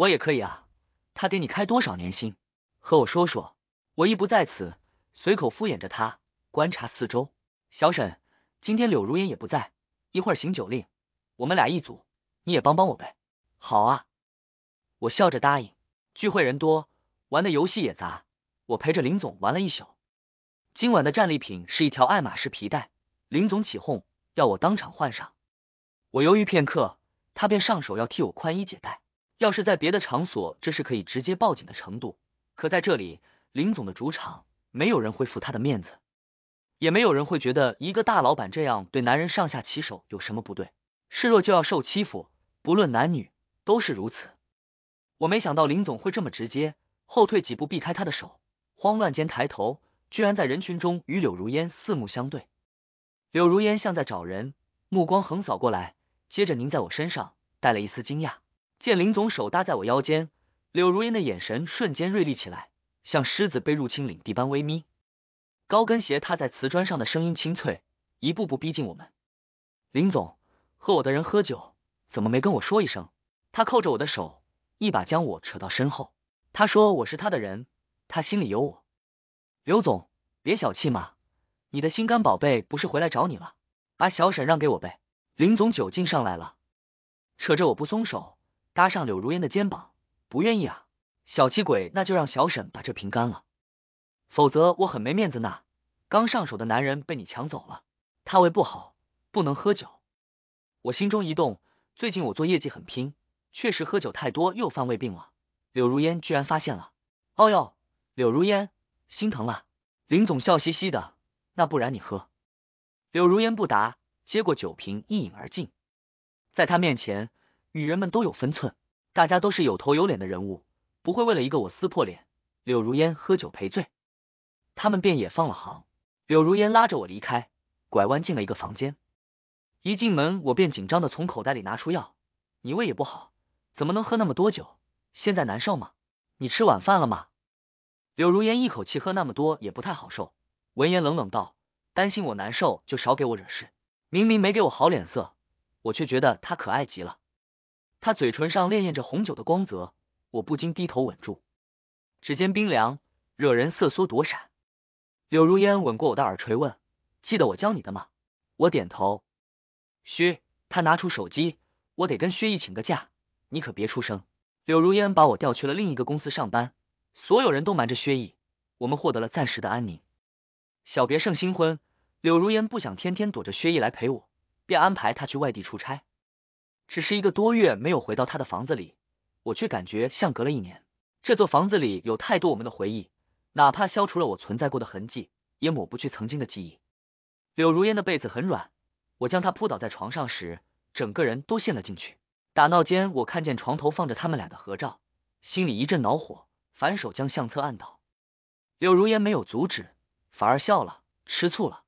我也可以啊，他给你开多少年薪？和我说说。我亦不在此，随口敷衍着他，观察四周。小沈，今天柳如烟也不在，一会儿行酒令，我们俩一组，你也帮帮我呗。好啊，我笑着答应。聚会人多，玩的游戏也杂，我陪着林总玩了一宿。今晚的战利品是一条爱马仕皮带，林总起哄要我当场换上，我犹豫片刻，他便上手要替我宽衣解带。要是在别的场所，这是可以直接报警的程度。可在这里，林总的主场，没有人会负他的面子，也没有人会觉得一个大老板这样对男人上下其手有什么不对。示弱就要受欺负，不论男女都是如此。我没想到林总会这么直接，后退几步避开他的手，慌乱间抬头，居然在人群中与柳如烟四目相对。柳如烟像在找人，目光横扫过来，接着凝在我身上，带了一丝惊讶。见林总手搭在我腰间，柳如烟的眼神瞬间锐利起来，像狮子被入侵领地般微眯。高跟鞋踏在瓷砖上的声音清脆，一步步逼近我们。林总和我的人喝酒，怎么没跟我说一声？他扣着我的手，一把将我扯到身后。他说我是他的人，他心里有我。刘总别小气嘛，你的心肝宝贝不是回来找你了？把小沈让给我呗。林总酒劲上来了，扯着我不松手。搭上柳如烟的肩膀，不愿意啊，小气鬼，那就让小沈把这瓶干了，否则我很没面子呐。刚上手的男人被你抢走了，他胃不好，不能喝酒。我心中一动，最近我做业绩很拼，确实喝酒太多，又犯胃病了。柳如烟居然发现了，哦哟，柳如烟心疼了。林总笑嘻嘻的，那不然你喝？柳如烟不答，接过酒瓶一饮而尽，在他面前。女人们都有分寸，大家都是有头有脸的人物，不会为了一个我撕破脸。柳如烟喝酒赔罪，他们便也放了行。柳如烟拉着我离开，拐弯进了一个房间。一进门，我便紧张的从口袋里拿出药。你胃也不好，怎么能喝那么多酒？现在难受吗？你吃晚饭了吗？柳如烟一口气喝那么多也不太好受。闻言冷冷道：“担心我难受就少给我惹事。”明明没给我好脸色，我却觉得她可爱极了。他嘴唇上潋滟着红酒的光泽，我不禁低头吻住，指尖冰凉，惹人瑟缩躲闪。柳如烟吻过我的耳垂，问：“记得我教你的吗？”我点头。嘘，他拿出手机，我得跟薛毅请个假，你可别出声。柳如烟把我调去了另一个公司上班，所有人都瞒着薛毅，我们获得了暂时的安宁。小别胜新婚，柳如烟不想天天躲着薛毅来陪我，便安排他去外地出差。只是一个多月没有回到他的房子里，我却感觉像隔了一年。这座房子里有太多我们的回忆，哪怕消除了我存在过的痕迹，也抹不去曾经的记忆。柳如烟的被子很软，我将她扑倒在床上时，整个人都陷了进去。打闹间，我看见床头放着他们俩的合照，心里一阵恼火，反手将相册按倒。柳如烟没有阻止，反而笑了，吃醋了。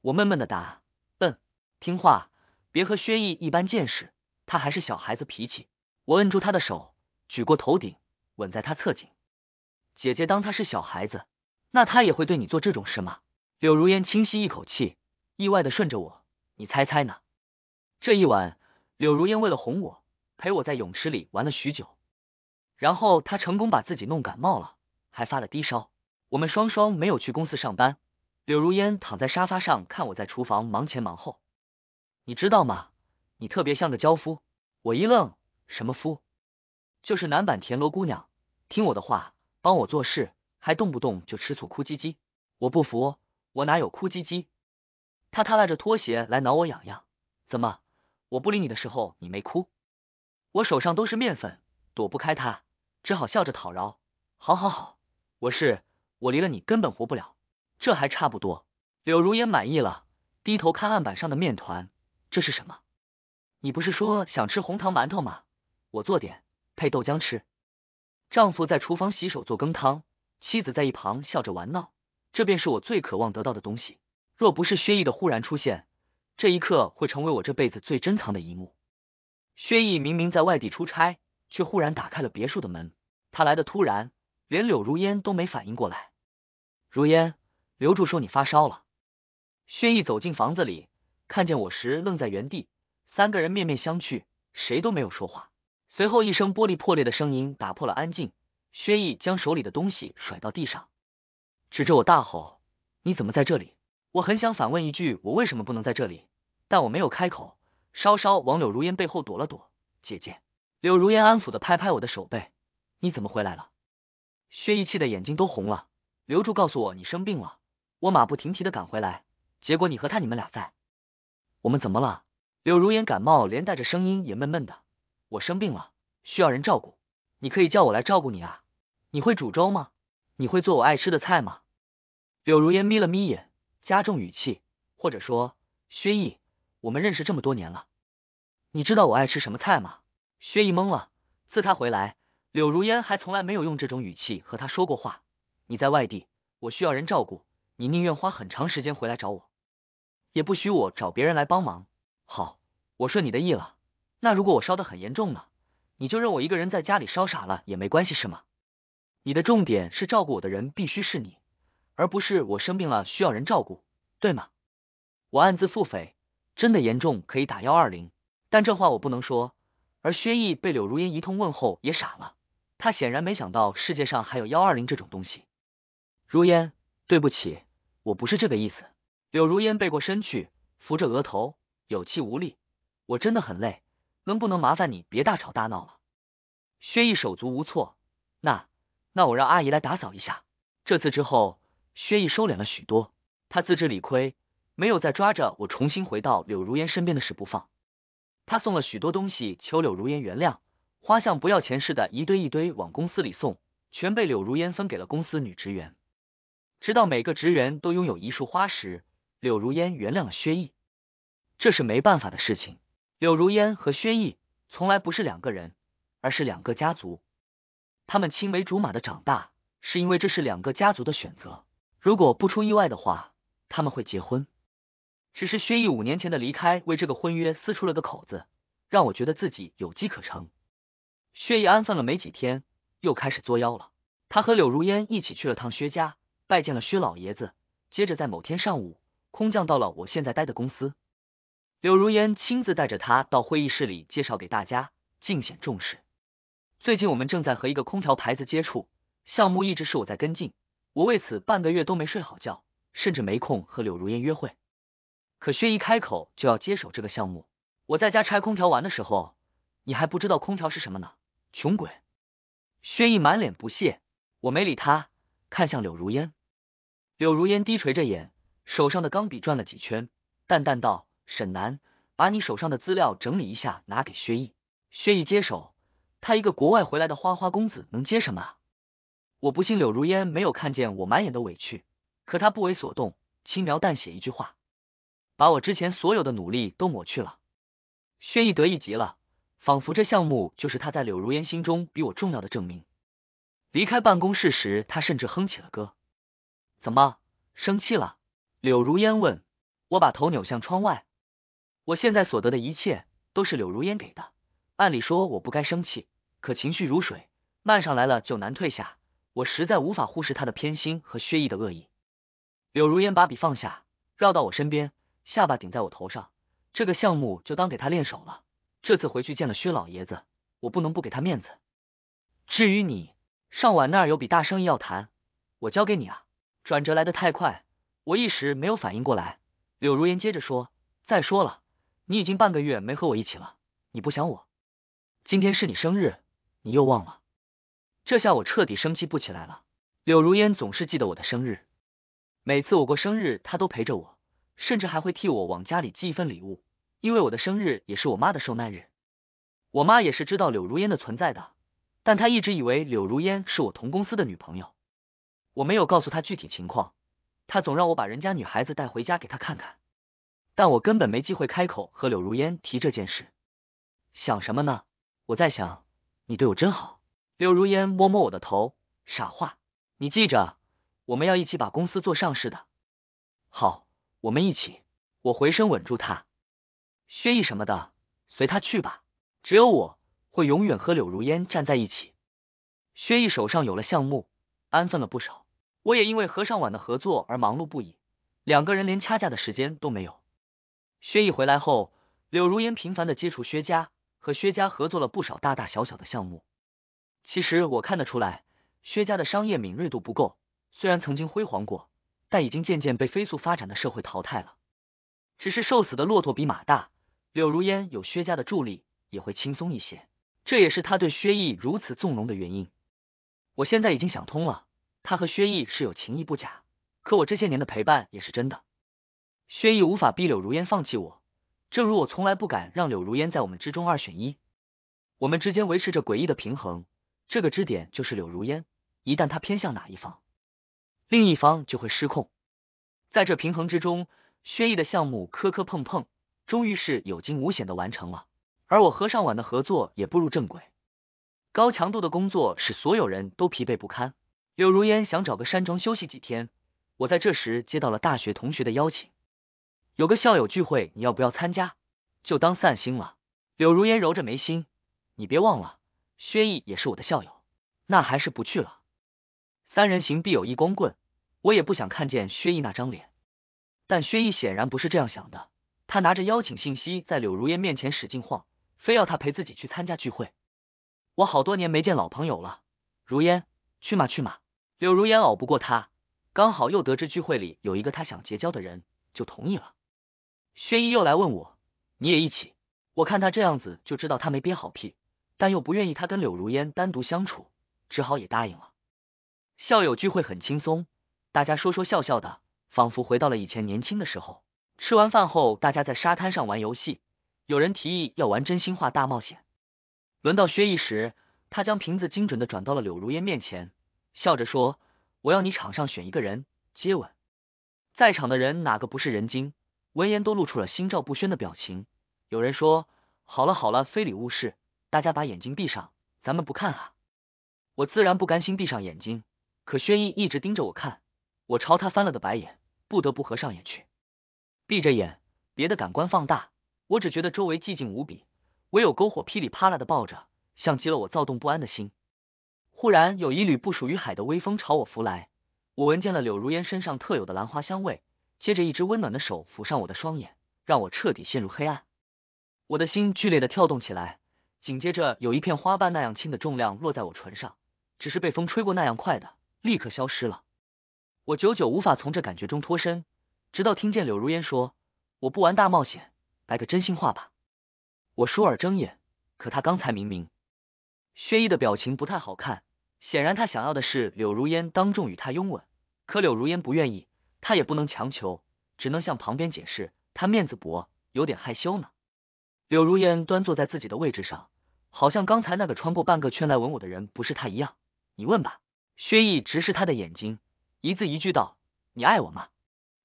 我闷闷的答：“嗯，听话，别和薛毅一般见识。”他还是小孩子脾气，我摁住他的手，举过头顶，吻在他侧颈。姐姐当他是小孩子，那他也会对你做这种事吗？柳如烟轻吸一口气，意外的顺着我，你猜猜呢？这一晚，柳如烟为了哄我，陪我在泳池里玩了许久，然后她成功把自己弄感冒了，还发了低烧。我们双双没有去公司上班，柳如烟躺在沙发上看我在厨房忙前忙后，你知道吗？你特别像个娇夫，我一愣，什么夫？就是男版田螺姑娘，听我的话，帮我做事，还动不动就吃醋哭唧唧。我不服，我哪有哭唧唧？他他拉着拖鞋来挠我痒痒，怎么？我不理你的时候你没哭？我手上都是面粉，躲不开他，只好笑着讨饶。好，好，好，我是我离了你根本活不了，这还差不多。柳如烟满意了，低头看案板上的面团，这是什么？你不是说想吃红糖馒头吗？我做点配豆浆吃。丈夫在厨房洗手做羹汤，妻子在一旁笑着玩闹，这便是我最渴望得到的东西。若不是薛毅的忽然出现，这一刻会成为我这辈子最珍藏的一幕。薛毅明明在外地出差，却忽然打开了别墅的门。他来的突然，连柳如烟都没反应过来。如烟，刘柱说你发烧了。薛毅走进房子里，看见我时愣在原地。三个人面面相觑，谁都没有说话。随后一声玻璃破裂的声音打破了安静。薛毅将手里的东西甩到地上，指着我大吼：“你怎么在这里？”我很想反问一句：“我为什么不能在这里？”但我没有开口，稍稍往柳如烟背后躲了躲。姐姐，柳如烟安抚的拍拍我的手背：“你怎么回来了？”薛毅气的眼睛都红了。刘柱告诉我你生病了，我马不停蹄的赶回来，结果你和他你们俩在，我们怎么了？柳如烟感冒，连带着声音也闷闷的。我生病了，需要人照顾，你可以叫我来照顾你啊。你会煮粥吗？你会做我爱吃的菜吗？柳如烟眯了眯眼，加重语气，或者说，薛毅，我们认识这么多年了，你知道我爱吃什么菜吗？薛毅懵了。自他回来，柳如烟还从来没有用这种语气和他说过话。你在外地，我需要人照顾，你宁愿花很长时间回来找我，也不许我找别人来帮忙。好。我顺你的意了，那如果我烧的很严重呢？你就认我一个人在家里烧傻了也没关系是吗？你的重点是照顾我的人必须是你，而不是我生病了需要人照顾，对吗？我暗自腹诽，真的严重可以打幺二零，但这话我不能说。而薛毅被柳如烟一通问候也傻了，他显然没想到世界上还有幺二零这种东西。如烟，对不起，我不是这个意思。柳如烟背过身去，扶着额头，有气无力。我真的很累，能不能麻烦你别大吵大闹了？薛毅手足无措，那那我让阿姨来打扫一下。这次之后，薛毅收敛了许多，他自知理亏，没有再抓着我重新回到柳如烟身边的事不放。他送了许多东西求柳如烟原谅，花像不要钱似的，一堆一堆往公司里送，全被柳如烟分给了公司女职员。直到每个职员都拥有一束花时，柳如烟原谅了薛毅，这是没办法的事情。柳如烟和薛毅从来不是两个人，而是两个家族。他们青梅竹马的长大，是因为这是两个家族的选择。如果不出意外的话，他们会结婚。只是薛毅五年前的离开，为这个婚约撕出了个口子，让我觉得自己有机可乘。薛毅安分了没几天，又开始作妖了。他和柳如烟一起去了趟薛家，拜见了薛老爷子，接着在某天上午空降到了我现在待的公司。柳如烟亲自带着他到会议室里介绍给大家，尽显重视。最近我们正在和一个空调牌子接触，项目一直是我在跟进，我为此半个月都没睡好觉，甚至没空和柳如烟约会。可薛毅开口就要接手这个项目，我在家拆空调玩的时候，你还不知道空调是什么呢？穷鬼！薛毅满脸不屑，我没理他，看向柳如烟。柳如烟低垂着眼，手上的钢笔转了几圈，淡淡道。沈南，把你手上的资料整理一下，拿给薛毅。薛毅接手，他一个国外回来的花花公子能接什么？我不信柳如烟没有看见我满眼的委屈，可他不为所动，轻描淡写一句话，把我之前所有的努力都抹去了。薛毅得意极了，仿佛这项目就是他在柳如烟心中比我重要的证明。离开办公室时，他甚至哼起了歌。怎么生气了？柳如烟问。我把头扭向窗外。我现在所得的一切都是柳如烟给的，按理说我不该生气，可情绪如水，漫上来了就难退下，我实在无法忽视他的偏心和薛毅的恶意。柳如烟把笔放下，绕到我身边，下巴顶在我头上，这个项目就当给他练手了。这次回去见了薛老爷子，我不能不给他面子。至于你，上晚那儿有笔大生意要谈，我交给你啊。转折来得太快，我一时没有反应过来。柳如烟接着说：“再说了。”你已经半个月没和我一起了，你不想我？今天是你生日，你又忘了，这下我彻底生气不起来了。柳如烟总是记得我的生日，每次我过生日，她都陪着我，甚至还会替我往家里寄一份礼物，因为我的生日也是我妈的受难日。我妈也是知道柳如烟的存在的，但她一直以为柳如烟是我同公司的女朋友，我没有告诉她具体情况，她总让我把人家女孩子带回家给她看看。但我根本没机会开口和柳如烟提这件事。想什么呢？我在想你对我真好。柳如烟摸摸我的头，傻话。你记着，我们要一起把公司做上市的。好，我们一起。我回身稳住他。薛毅什么的，随他去吧。只有我会永远和柳如烟站在一起。薛毅手上有了项目，安分了不少。我也因为和尚晚的合作而忙碌不已，两个人连掐架的时间都没有。薛毅回来后，柳如烟频繁的接触薛家，和薛家合作了不少大大小小的项目。其实我看得出来，薛家的商业敏锐度不够，虽然曾经辉煌过，但已经渐渐被飞速发展的社会淘汰了。只是瘦死的骆驼比马大，柳如烟有薛家的助力也会轻松一些，这也是他对薛毅如此纵容的原因。我现在已经想通了，他和薛毅是有情谊不假，可我这些年的陪伴也是真的。薛毅无法逼柳如烟放弃我，正如我从来不敢让柳如烟在我们之中二选一。我们之间维持着诡异的平衡，这个支点就是柳如烟。一旦她偏向哪一方，另一方就会失控。在这平衡之中，薛毅的项目磕磕碰碰，终于是有惊无险的完成了。而我和尚晚的合作也步入正轨。高强度的工作使所有人都疲惫不堪。柳如烟想找个山庄休息几天，我在这时接到了大学同学的邀请。有个校友聚会，你要不要参加？就当散心了。柳如烟揉着眉心，你别忘了，薛毅也是我的校友，那还是不去了。三人行必有一光棍，我也不想看见薛毅那张脸。但薛毅显然不是这样想的，他拿着邀请信息在柳如烟面前使劲晃，非要她陪自己去参加聚会。我好多年没见老朋友了，如烟，去嘛去嘛。柳如烟拗不过他，刚好又得知聚会里有一个他想结交的人，就同意了。薛毅又来问我，你也一起？我看他这样子就知道他没憋好屁，但又不愿意他跟柳如烟单独相处，只好也答应了。校友聚会很轻松，大家说说笑笑的，仿佛回到了以前年轻的时候。吃完饭后，大家在沙滩上玩游戏，有人提议要玩真心话大冒险。轮到薛毅时，他将瓶子精准的转到了柳如烟面前，笑着说：“我要你场上选一个人接吻。”在场的人哪个不是人精？闻言都露出了心照不宣的表情。有人说：“好了好了，非礼勿视。”大家把眼睛闭上，咱们不看啊。”我自然不甘心闭上眼睛，可薛毅一直盯着我看，我朝他翻了个白眼，不得不合上眼去。闭着眼，别的感官放大，我只觉得周围寂静无比，唯有篝火噼里啪啦的爆着，像极了我躁动不安的心。忽然有一缕不属于海的微风朝我拂来，我闻见了柳如烟身上特有的兰花香味。接着，一只温暖的手抚上我的双眼，让我彻底陷入黑暗。我的心剧烈的跳动起来，紧接着有一片花瓣那样轻的重量落在我唇上，只是被风吹过那样快的，立刻消失了。我久久无法从这感觉中脱身，直到听见柳如烟说：“我不玩大冒险，来个真心话吧。”我倏尔睁眼，可他刚才明明……薛毅的表情不太好看，显然他想要的是柳如烟当众与他拥吻，可柳如烟不愿意。他也不能强求，只能向旁边解释，他面子薄，有点害羞呢。柳如烟端坐在自己的位置上，好像刚才那个穿过半个圈来吻我的人不是他一样。你问吧。薛毅直视他的眼睛，一字一句道：“你爱我吗？”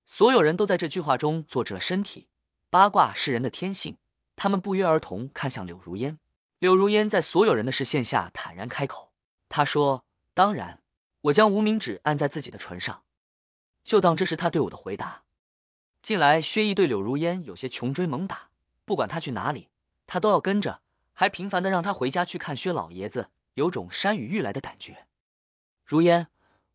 所有人都在这句话中坐直了身体。八卦是人的天性，他们不约而同看向柳如烟。柳如烟在所有人的视线下坦然开口：“他说，当然，我将无名指按在自己的唇上。”就当这是他对我的回答。近来，薛毅对柳如烟有些穷追猛打，不管他去哪里，他都要跟着，还频繁的让他回家去看薛老爷子，有种山雨欲来的感觉。如烟，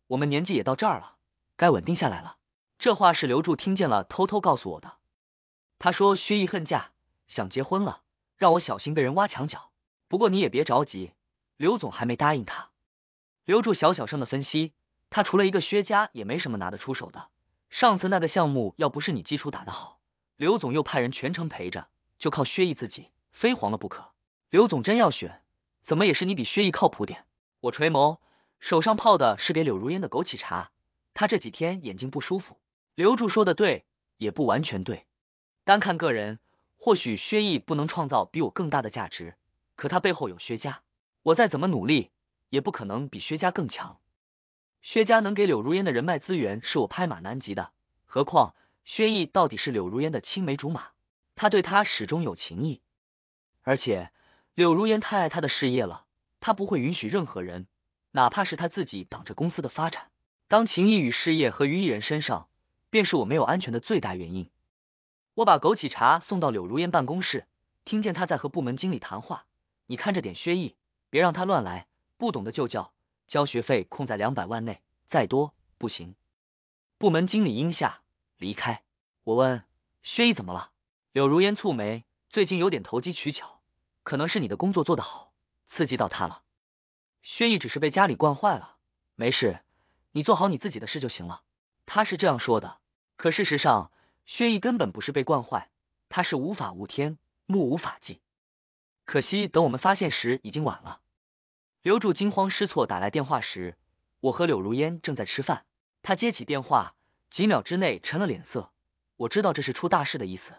我们年纪也到这儿了，该稳定下来了。这话是刘柱听见了，偷偷告诉我的。他说薛毅恨嫁，想结婚了，让我小心被人挖墙脚。不过你也别着急，刘总还没答应他。刘柱小小声的分析。他除了一个薛家，也没什么拿得出手的。上次那个项目，要不是你基础打得好，刘总又派人全程陪着，就靠薛毅自己，飞黄了不可。刘总真要选，怎么也是你比薛毅靠谱点。我垂眸，手上泡的是给柳如烟的枸杞茶，她这几天眼睛不舒服。刘柱说的对，也不完全对。单看个人，或许薛毅不能创造比我更大的价值，可他背后有薛家，我再怎么努力，也不可能比薛家更强。薛家能给柳如烟的人脉资源是我拍马难及的，何况薛毅到底是柳如烟的青梅竹马，他对她始终有情谊。而且柳如烟太爱他的事业了，他不会允许任何人，哪怕是他自己挡着公司的发展。当情谊与事业合于一人身上，便是我没有安全的最大原因。我把枸杞茶送到柳如烟办公室，听见她在和部门经理谈话：“你看着点薛毅，别让他乱来，不懂的就叫。”交学费控在两百万内，再多不行。部门经理应下离开。我问薛毅怎么了，柳如烟蹙眉，最近有点投机取巧，可能是你的工作做得好，刺激到他了。薛毅只是被家里惯坏了，没事，你做好你自己的事就行了。他是这样说的，可事实上，薛毅根本不是被惯坏，他是无法无天，目无法纪。可惜，等我们发现时已经晚了。刘柱惊慌失措打来电话时，我和柳如烟正在吃饭。他接起电话，几秒之内沉了脸色。我知道这是出大事的意思，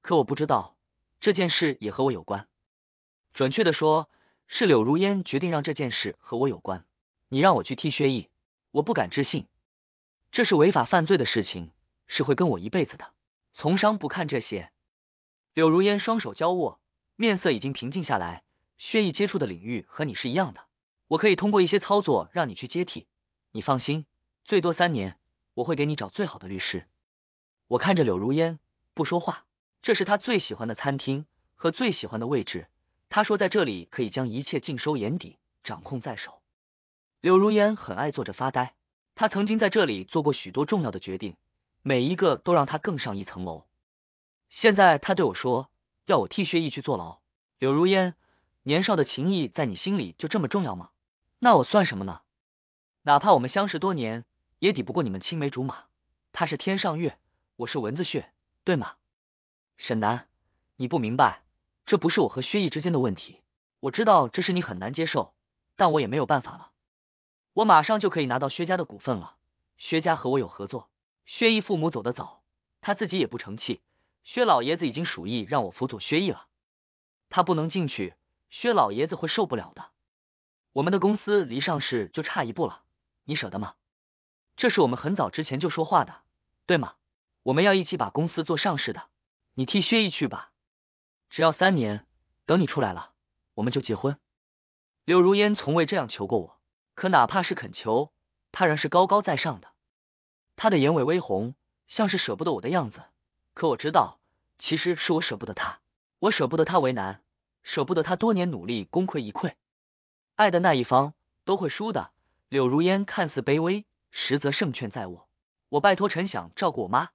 可我不知道这件事也和我有关。准确的说，是柳如烟决定让这件事和我有关。你让我去替薛毅，我不敢置信，这是违法犯罪的事情，是会跟我一辈子的。从商不看这些。柳如烟双手交握，面色已经平静下来。薛毅接触的领域和你是一样的，我可以通过一些操作让你去接替。你放心，最多三年，我会给你找最好的律师。我看着柳如烟，不说话。这是他最喜欢的餐厅和最喜欢的位置。他说在这里可以将一切尽收眼底，掌控在手。柳如烟很爱坐着发呆。他曾经在这里做过许多重要的决定，每一个都让他更上一层楼。现在他对我说，要我替薛毅去坐牢。柳如烟。年少的情谊在你心里就这么重要吗？那我算什么呢？哪怕我们相识多年，也抵不过你们青梅竹马。他是天上月，我是蚊子血，对吗？沈南，你不明白，这不是我和薛毅之间的问题。我知道这是你很难接受，但我也没有办法了。我马上就可以拿到薛家的股份了。薛家和我有合作。薛毅父母走得早，他自己也不成器。薛老爷子已经属意让我辅佐薛毅了，他不能进去。薛老爷子会受不了的。我们的公司离上市就差一步了，你舍得吗？这是我们很早之前就说话的，对吗？我们要一起把公司做上市的，你替薛毅去吧。只要三年，等你出来了，我们就结婚。柳如烟从未这样求过我，可哪怕是恳求，她仍是高高在上的。她的眼尾微红，像是舍不得我的样子。可我知道，其实是我舍不得他，我舍不得他为难。舍不得他多年努力功亏一篑，爱的那一方都会输的。柳如烟看似卑微，实则胜券在握。我拜托陈想照顾我妈，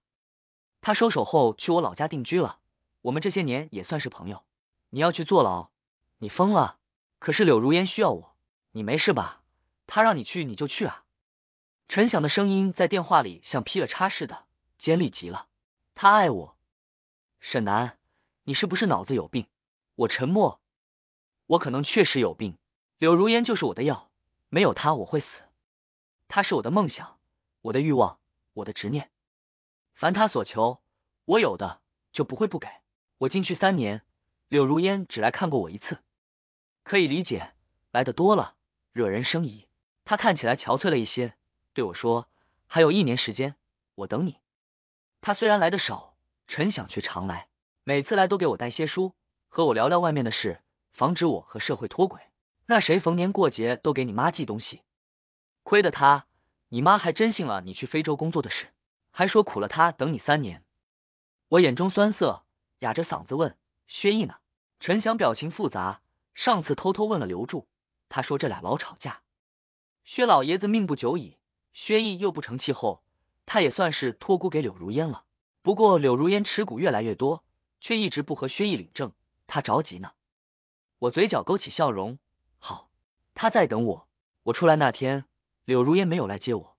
他收手后去我老家定居了。我们这些年也算是朋友。你要去坐牢？你疯了？可是柳如烟需要我，你没事吧？他让你去你就去啊！陈想的声音在电话里像劈了叉似的，尖利极了。他爱我，沈南，你是不是脑子有病？我沉默，我可能确实有病。柳如烟就是我的药，没有她我会死。她是我的梦想，我的欲望，我的执念。凡她所求，我有的就不会不给。我进去三年，柳如烟只来看过我一次，可以理解。来的多了，惹人生疑。他看起来憔悴了一些，对我说：“还有一年时间，我等你。”他虽然来的少，陈想却常来，每次来都给我带些书。和我聊聊外面的事，防止我和社会脱轨。那谁逢年过节都给你妈寄东西，亏得他，你妈还真信了你去非洲工作的事，还说苦了他等你三年。我眼中酸涩，哑着嗓子问：“薛毅呢？”陈翔表情复杂，上次偷偷问了刘柱，他说这俩老吵架。薛老爷子命不久矣，薛毅又不成气候，他也算是托孤给柳如烟了。不过柳如烟持股越来越多，却一直不和薛毅领证。他着急呢，我嘴角勾起笑容。好，他在等我。我出来那天，柳如烟没有来接我。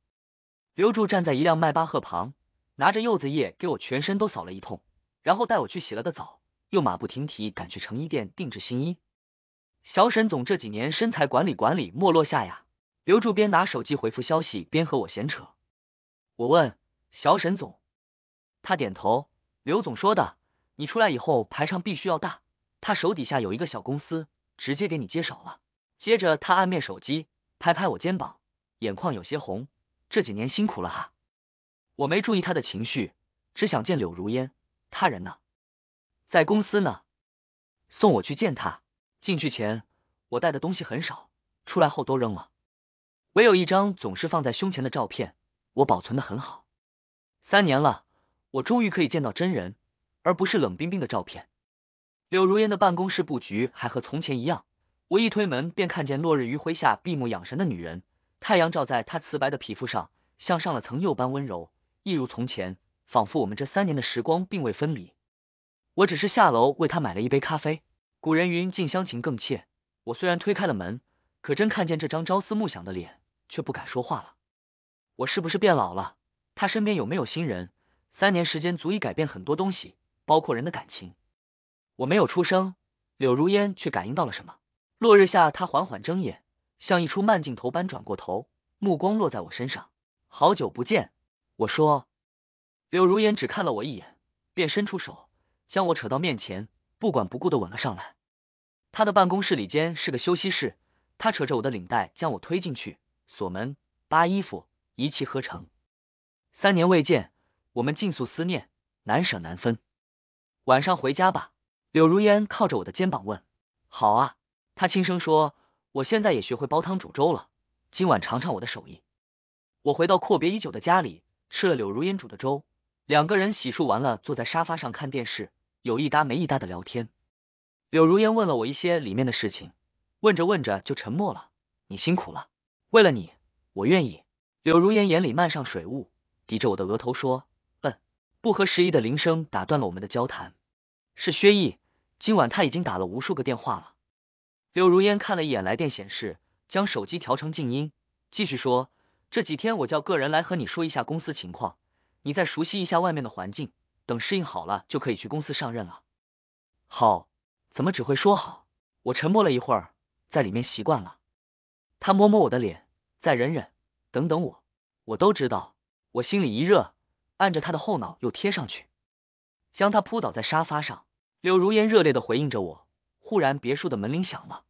刘柱站在一辆迈巴赫旁，拿着柚子叶给我全身都扫了一通，然后带我去洗了个澡，又马不停蹄赶去成衣店定制新衣。小沈总这几年身材管理管理没落下呀。刘柱边拿手机回复消息边和我闲扯。我问小沈总，他点头。刘总说的，你出来以后排场必须要大。他手底下有一个小公司，直接给你接手了。接着他按灭手机，拍拍我肩膀，眼眶有些红。这几年辛苦了哈。我没注意他的情绪，只想见柳如烟。他人呢？在公司呢。送我去见他。进去前，我带的东西很少，出来后都扔了，唯有一张总是放在胸前的照片，我保存的很好。三年了，我终于可以见到真人，而不是冷冰冰的照片。柳如烟的办公室布局还和从前一样，我一推门便看见落日余晖下闭目养神的女人。太阳照在她瓷白的皮肤上，像上了层釉般温柔，一如从前，仿佛我们这三年的时光并未分离。我只是下楼为她买了一杯咖啡。古人云，近乡情更怯。我虽然推开了门，可真看见这张朝思暮想的脸，却不敢说话了。我是不是变老了？她身边有没有新人？三年时间足以改变很多东西，包括人的感情。我没有出声，柳如烟却感应到了什么。落日下，她缓缓睁眼，像一出慢镜头般转过头，目光落在我身上。好久不见，我说。柳如烟只看了我一眼，便伸出手，将我扯到面前，不管不顾的吻了上来。他的办公室里间是个休息室，他扯着我的领带将我推进去，锁门，扒衣服，一气呵成。三年未见，我们尽诉思念，难舍难分。晚上回家吧。柳如烟靠着我的肩膀问：“好啊。”她轻声说：“我现在也学会煲汤煮粥了，今晚尝尝我的手艺。”我回到阔别已久的家里，吃了柳如烟煮的粥。两个人洗漱完了，坐在沙发上看电视，有一搭没一搭的聊天。柳如烟问了我一些里面的事情，问着问着就沉默了。“你辛苦了，为了你，我愿意。”柳如烟眼里漫上水雾，抵着我的额头说：“嗯。”不合时宜的铃声打断了我们的交谈，是薛毅。今晚他已经打了无数个电话了。柳如烟看了一眼来电显示，将手机调成静音，继续说：“这几天我叫个人来和你说一下公司情况，你再熟悉一下外面的环境，等适应好了就可以去公司上任了。”好，怎么只会说好？我沉默了一会儿，在里面习惯了。他摸摸我的脸，再忍忍，等等我，我都知道。我心里一热，按着他的后脑又贴上去，将他扑倒在沙发上。柳如烟热烈的回应着我。忽然，别墅的门铃响了。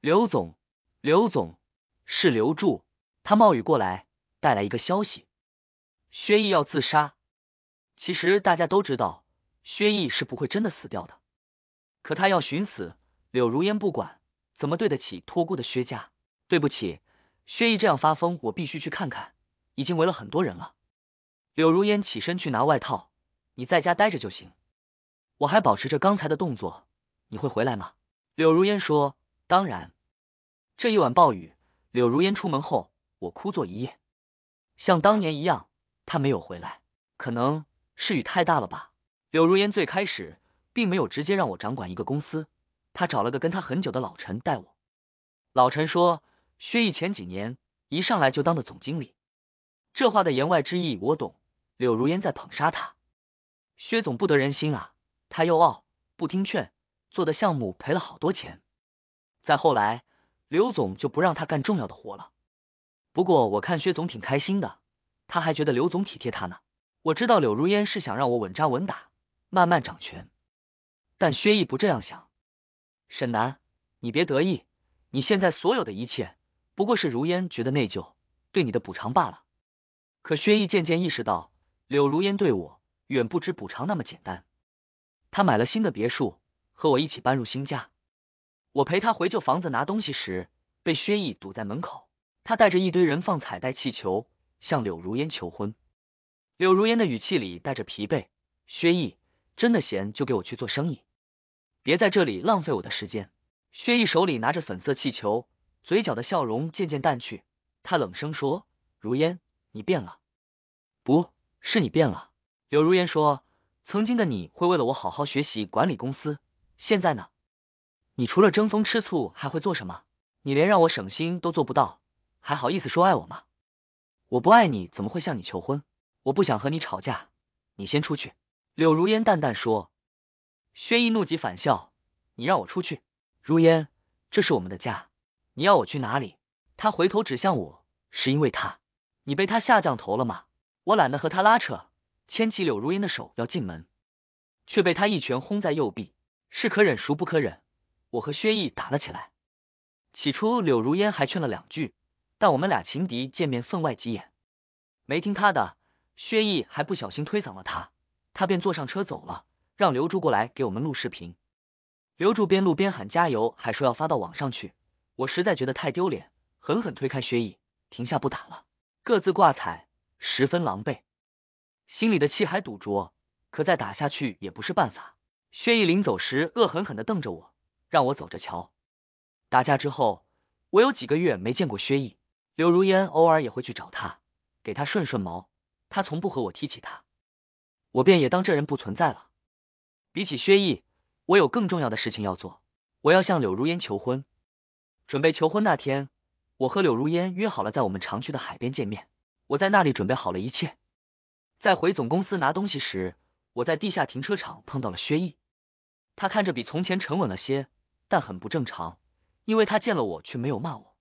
刘总，刘总是刘柱，他冒雨过来，带来一个消息：薛毅要自杀。其实大家都知道，薛毅是不会真的死掉的，可他要寻死。柳如烟不管，怎么对得起托孤的薛家？对不起，薛毅这样发疯，我必须去看看。已经围了很多人了。柳如烟起身去拿外套，你在家待着就行。我还保持着刚才的动作，你会回来吗？柳如烟说：“当然。”这一晚暴雨，柳如烟出门后，我哭坐一夜，像当年一样，他没有回来，可能是雨太大了吧。柳如烟最开始并没有直接让我掌管一个公司，他找了个跟他很久的老陈带我。老陈说：“薛毅前几年一上来就当的总经理。”这话的言外之意我懂，柳如烟在捧杀他，薛总不得人心啊。他又傲，不听劝，做的项目赔了好多钱。再后来，刘总就不让他干重要的活了。不过我看薛总挺开心的，他还觉得刘总体贴他呢。我知道柳如烟是想让我稳扎稳打，慢慢掌权，但薛毅不这样想。沈南，你别得意，你现在所有的一切不过是如烟觉得内疚对你的补偿罢了。可薛毅渐渐意识到，柳如烟对我远不止补偿那么简单。他买了新的别墅，和我一起搬入新家。我陪他回旧房子拿东西时，被薛毅堵在门口。他带着一堆人放彩带、气球，向柳如烟求婚。柳如烟的语气里带着疲惫。薛毅真的闲就给我去做生意，别在这里浪费我的时间。薛毅手里拿着粉色气球，嘴角的笑容渐渐淡去。他冷声说：“如烟，你变了，不是你变了。”柳如烟说。曾经的你会为了我好好学习管理公司，现在呢？你除了争风吃醋还会做什么？你连让我省心都做不到，还好意思说爱我吗？我不爱你怎么会向你求婚？我不想和你吵架，你先出去。”柳如烟淡淡说。薛逸怒极反笑：“你让我出去？如烟，这是我们的家，你要我去哪里？”他回头指向我：“是因为他，你被他下降头了吗？我懒得和他拉扯。”牵起柳如烟的手要进门，却被他一拳轰在右臂。是可忍孰不可忍，我和薛毅打了起来。起初柳如烟还劝了两句，但我们俩情敌见面分外急眼，没听他的。薛毅还不小心推搡了他，他便坐上车走了，让刘柱过来给我们录视频。刘柱边录边喊加油，还说要发到网上去。我实在觉得太丢脸，狠狠推开薛毅，停下不打了，各自挂彩，十分狼狈。心里的气还堵着，可再打下去也不是办法。薛毅临走时恶狠狠的瞪着我，让我走着瞧。打架之后，我有几个月没见过薛毅，柳如烟偶尔也会去找他，给他顺顺毛，他从不和我提起他，我便也当这人不存在了。比起薛毅，我有更重要的事情要做，我要向柳如烟求婚。准备求婚那天，我和柳如烟约好了在我们常去的海边见面，我在那里准备好了一切。在回总公司拿东西时，我在地下停车场碰到了薛毅，他看着比从前沉稳了些，但很不正常，因为他见了我却没有骂我。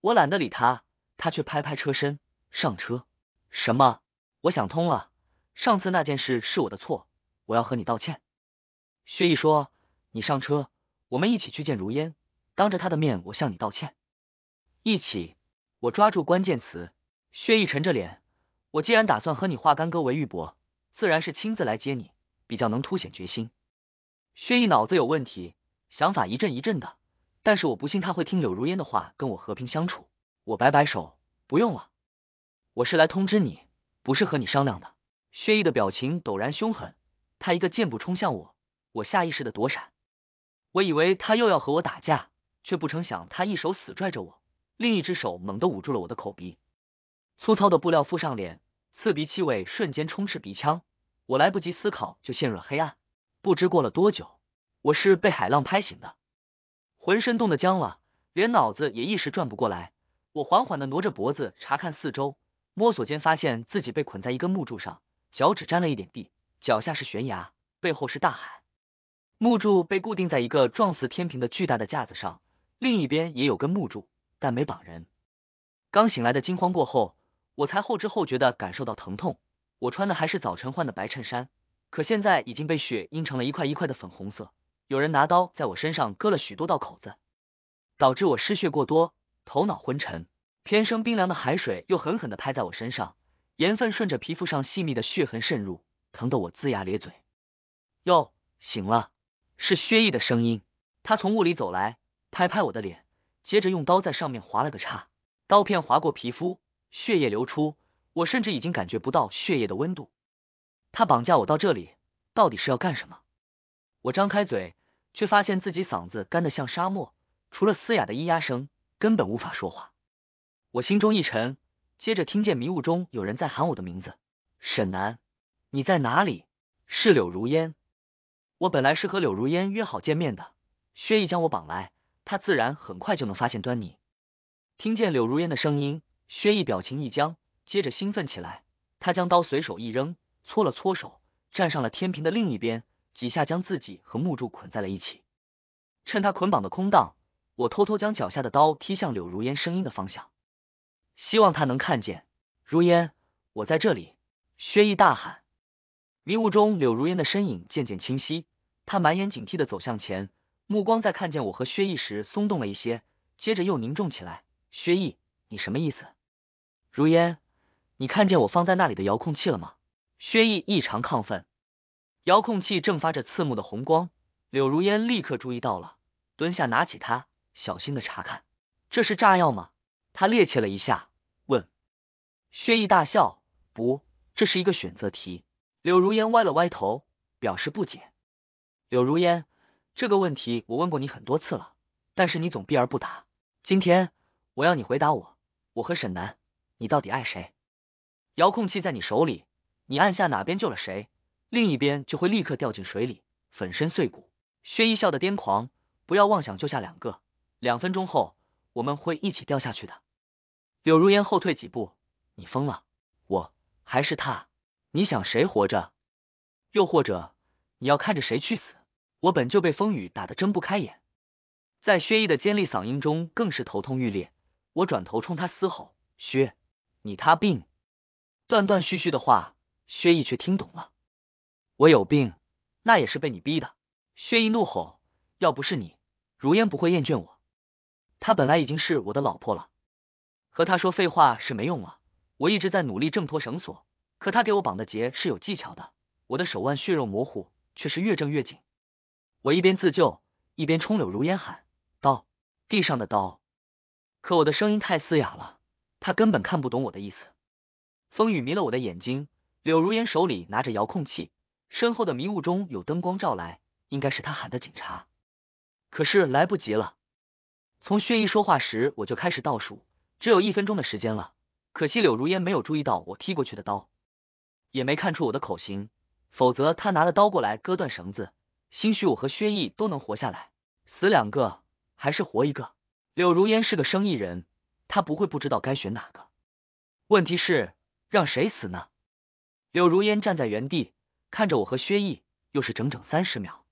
我懒得理他，他却拍拍车身，上车。什么？我想通了，上次那件事是我的错，我要和你道歉。薛毅说：“你上车，我们一起去见如烟，当着他的面，我向你道歉。”一起？我抓住关键词。薛毅沉着脸。我既然打算和你化干戈为玉帛，自然是亲自来接你，比较能凸显决心。薛毅脑子有问题，想法一阵一阵的，但是我不信他会听柳如烟的话跟我和平相处。我摆摆手，不用了，我是来通知你，不是和你商量的。薛毅的表情陡然凶狠，他一个箭步冲向我，我下意识的躲闪，我以为他又要和我打架，却不成想他一手死拽着我，另一只手猛地捂住了我的口鼻。粗糙的布料敷上脸，刺鼻气味瞬间充斥鼻腔。我来不及思考，就陷入了黑暗。不知过了多久，我是被海浪拍醒的，浑身冻得僵了，连脑子也一时转不过来。我缓缓地挪着脖子查看四周，摸索间发现自己被捆在一根木柱上，脚趾沾了一点地，脚下是悬崖，背后是大海。木柱被固定在一个状似天平的巨大的架子上，另一边也有根木柱，但没绑人。刚醒来的惊慌过后。我才后知后觉地感受到疼痛，我穿的还是早晨换的白衬衫，可现在已经被血印成了一块一块的粉红色。有人拿刀在我身上割了许多道口子，导致我失血过多，头脑昏沉。偏生冰凉的海水又狠狠地拍在我身上，盐分顺着皮肤上细密的血痕渗入，疼得我龇牙咧嘴。哟，醒了，是薛毅的声音。他从雾里走来，拍拍我的脸，接着用刀在上面划了个叉，刀片划过皮肤。血液流出，我甚至已经感觉不到血液的温度。他绑架我到这里，到底是要干什么？我张开嘴，却发现自己嗓子干得像沙漠，除了嘶哑的咿呀声，根本无法说话。我心中一沉，接着听见迷雾中有人在喊我的名字：“沈南，你在哪里？”是柳如烟。我本来是和柳如烟约好见面的，薛毅将我绑来，他自然很快就能发现端倪。听见柳如烟的声音。薛毅表情一僵，接着兴奋起来。他将刀随手一扔，搓了搓手，站上了天平的另一边。几下将自己和木柱捆在了一起。趁他捆绑的空档，我偷偷将脚下的刀踢向柳如烟声音的方向，希望他能看见。如烟，我在这里！薛毅大喊。迷雾中，柳如烟的身影渐渐清晰。他满眼警惕的走向前，目光在看见我和薛毅时松动了一些，接着又凝重起来。薛毅，你什么意思？如烟，你看见我放在那里的遥控器了吗？薛毅异常亢奋，遥控器正发着刺目的红光。柳如烟立刻注意到了，蹲下拿起它，小心的查看。这是炸药吗？他趔趄了一下，问。薛毅大笑，不，这是一个选择题。柳如烟歪了歪头，表示不解。柳如烟，这个问题我问过你很多次了，但是你总避而不答。今天我要你回答我，我和沈南。你到底爱谁？遥控器在你手里，你按下哪边救了谁，另一边就会立刻掉进水里，粉身碎骨。薛毅笑得癫狂，不要妄想救下两个，两分钟后我们会一起掉下去的。柳如烟后退几步，你疯了？我还是他？你想谁活着？又或者你要看着谁去死？我本就被风雨打得睁不开眼，在薛毅的尖利嗓音中更是头痛欲裂。我转头冲他嘶吼：薛！你他病，断断续续的话，薛毅却听懂了。我有病，那也是被你逼的。薛毅怒吼，要不是你，如烟不会厌倦我。她本来已经是我的老婆了，和他说废话是没用了。我一直在努力挣脱绳索，可他给我绑的结是有技巧的，我的手腕血肉模糊，却是越挣越紧。我一边自救，一边冲柳如烟喊道：“地上的刀！”可我的声音太嘶哑了。他根本看不懂我的意思，风雨迷了我的眼睛。柳如烟手里拿着遥控器，身后的迷雾中有灯光照来，应该是他喊的警察。可是来不及了，从薛毅说话时我就开始倒数，只有一分钟的时间了。可惜柳如烟没有注意到我踢过去的刀，也没看出我的口型，否则他拿了刀过来割断绳子，兴许我和薛毅都能活下来。死两个还是活一个？柳如烟是个生意人。他不会不知道该选哪个，问题是让谁死呢？柳如烟站在原地，看着我和薛毅，又是整整三十秒。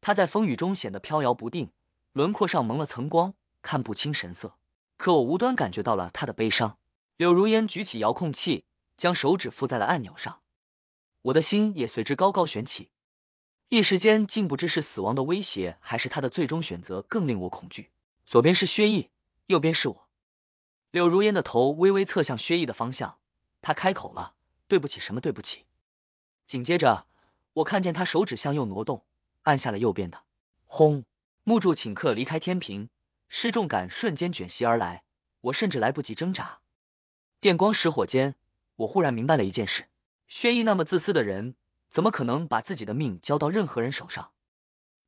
他在风雨中显得飘摇不定，轮廓上蒙了层光，看不清神色。可我无端感觉到了他的悲伤。柳如烟举起遥控器，将手指附在了按钮上，我的心也随之高高悬起。一时间，竟不知是死亡的威胁，还是他的最终选择更令我恐惧。左边是薛毅，右边是我。柳如烟的头微微侧向薛毅的方向，她开口了：“对不起，什么对不起？”紧接着，我看见她手指向右挪动，按下了右边的。轰！木柱顷刻离开天平，失重感瞬间卷袭而来，我甚至来不及挣扎。电光石火间，我忽然明白了一件事：薛毅那么自私的人，怎么可能把自己的命交到任何人手上？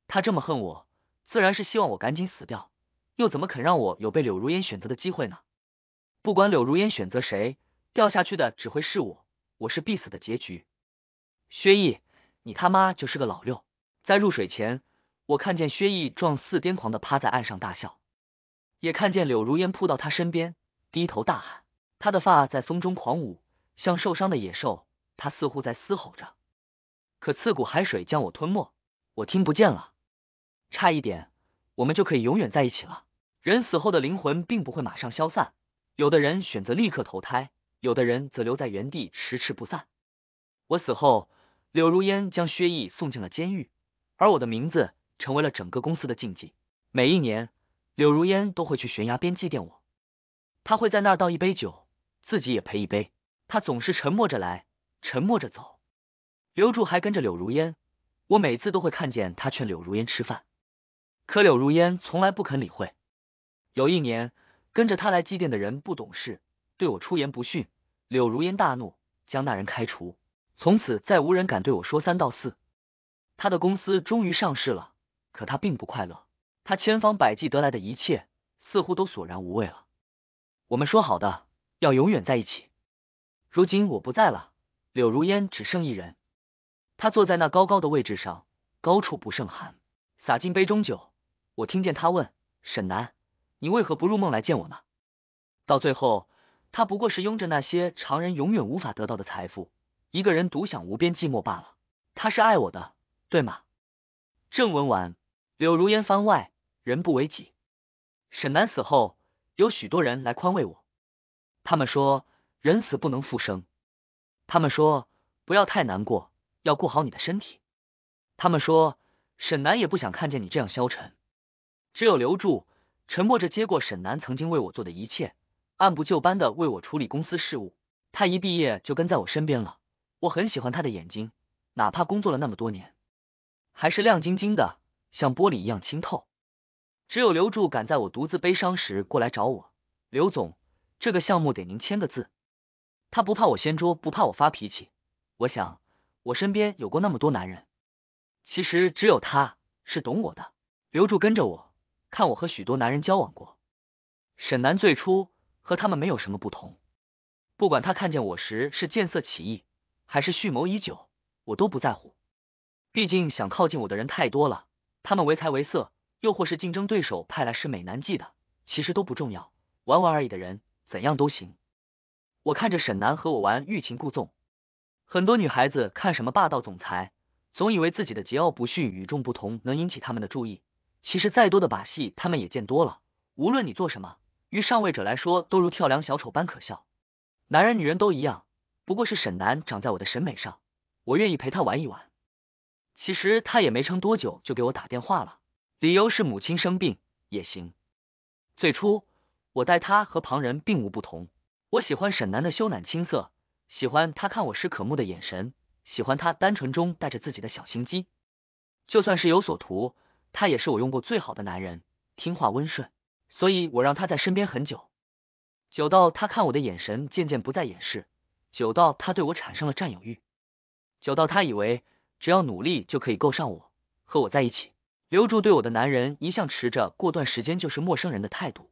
他这么恨我，自然是希望我赶紧死掉，又怎么肯让我有被柳如烟选择的机会呢？不管柳如烟选择谁，掉下去的只会是我，我是必死的结局。薛毅，你他妈就是个老六！在入水前，我看见薛毅状似癫狂的趴在岸上大笑，也看见柳如烟扑到他身边，低头大喊。他的发在风中狂舞，像受伤的野兽，他似乎在嘶吼着。可刺骨海水将我吞没，我听不见了。差一点，我们就可以永远在一起了。人死后的灵魂并不会马上消散。有的人选择立刻投胎，有的人则留在原地迟迟不散。我死后，柳如烟将薛毅送进了监狱，而我的名字成为了整个公司的禁忌。每一年，柳如烟都会去悬崖边祭奠我，他会在那儿倒一杯酒，自己也陪一杯。他总是沉默着来，沉默着走。刘柱还跟着柳如烟，我每次都会看见他劝柳如烟吃饭，可柳如烟从来不肯理会。有一年。跟着他来祭奠的人不懂事，对我出言不逊。柳如烟大怒，将那人开除。从此再无人敢对我说三道四。他的公司终于上市了，可他并不快乐。他千方百计得来的一切，似乎都索然无味了。我们说好的，要永远在一起。如今我不在了，柳如烟只剩一人。他坐在那高高的位置上，高处不胜寒。洒进杯中酒，我听见他问沈南。你为何不入梦来见我呢？到最后，他不过是拥着那些常人永远无法得到的财富，一个人独享无边寂寞罢了。他是爱我的，对吗？正文完。柳如烟番外：人不为己。沈南死后，有许多人来宽慰我。他们说人死不能复生。他们说不要太难过，要顾好你的身体。他们说沈南也不想看见你这样消沉。只有留住。沉默着接过沈南曾经为我做的一切，按部就班的为我处理公司事务。他一毕业就跟在我身边了，我很喜欢他的眼睛，哪怕工作了那么多年，还是亮晶晶的，像玻璃一样清透。只有刘柱敢在我独自悲伤时过来找我。刘总，这个项目得您签个字。他不怕我掀桌，不怕我发脾气。我想，我身边有过那么多男人，其实只有他是懂我的。刘柱跟着我。看我和许多男人交往过，沈南最初和他们没有什么不同。不管他看见我时是见色起意，还是蓄谋已久，我都不在乎。毕竟想靠近我的人太多了，他们为财为色，又或是竞争对手派来试美男计的，其实都不重要，玩玩而已的人怎样都行。我看着沈南和我玩欲擒故纵，很多女孩子看什么霸道总裁，总以为自己的桀骜不驯与众不同，能引起他们的注意。其实再多的把戏，他们也见多了。无论你做什么，于上位者来说，都如跳梁小丑般可笑。男人、女人都一样，不过是沈南长在我的审美上，我愿意陪他玩一玩。其实他也没撑多久，就给我打电话了，理由是母亲生病，也行。最初，我待他和旁人并无不同。我喜欢沈南的羞赧青涩，喜欢他看我时渴慕的眼神，喜欢他单纯中带着自己的小心机。就算是有所图。他也是我用过最好的男人，听话温顺，所以我让他在身边很久，久到他看我的眼神渐渐不再掩饰，久到他对我产生了占有欲，久到他以为只要努力就可以够上我，和我在一起。刘柱对我的男人一向持着过段时间就是陌生人的态度，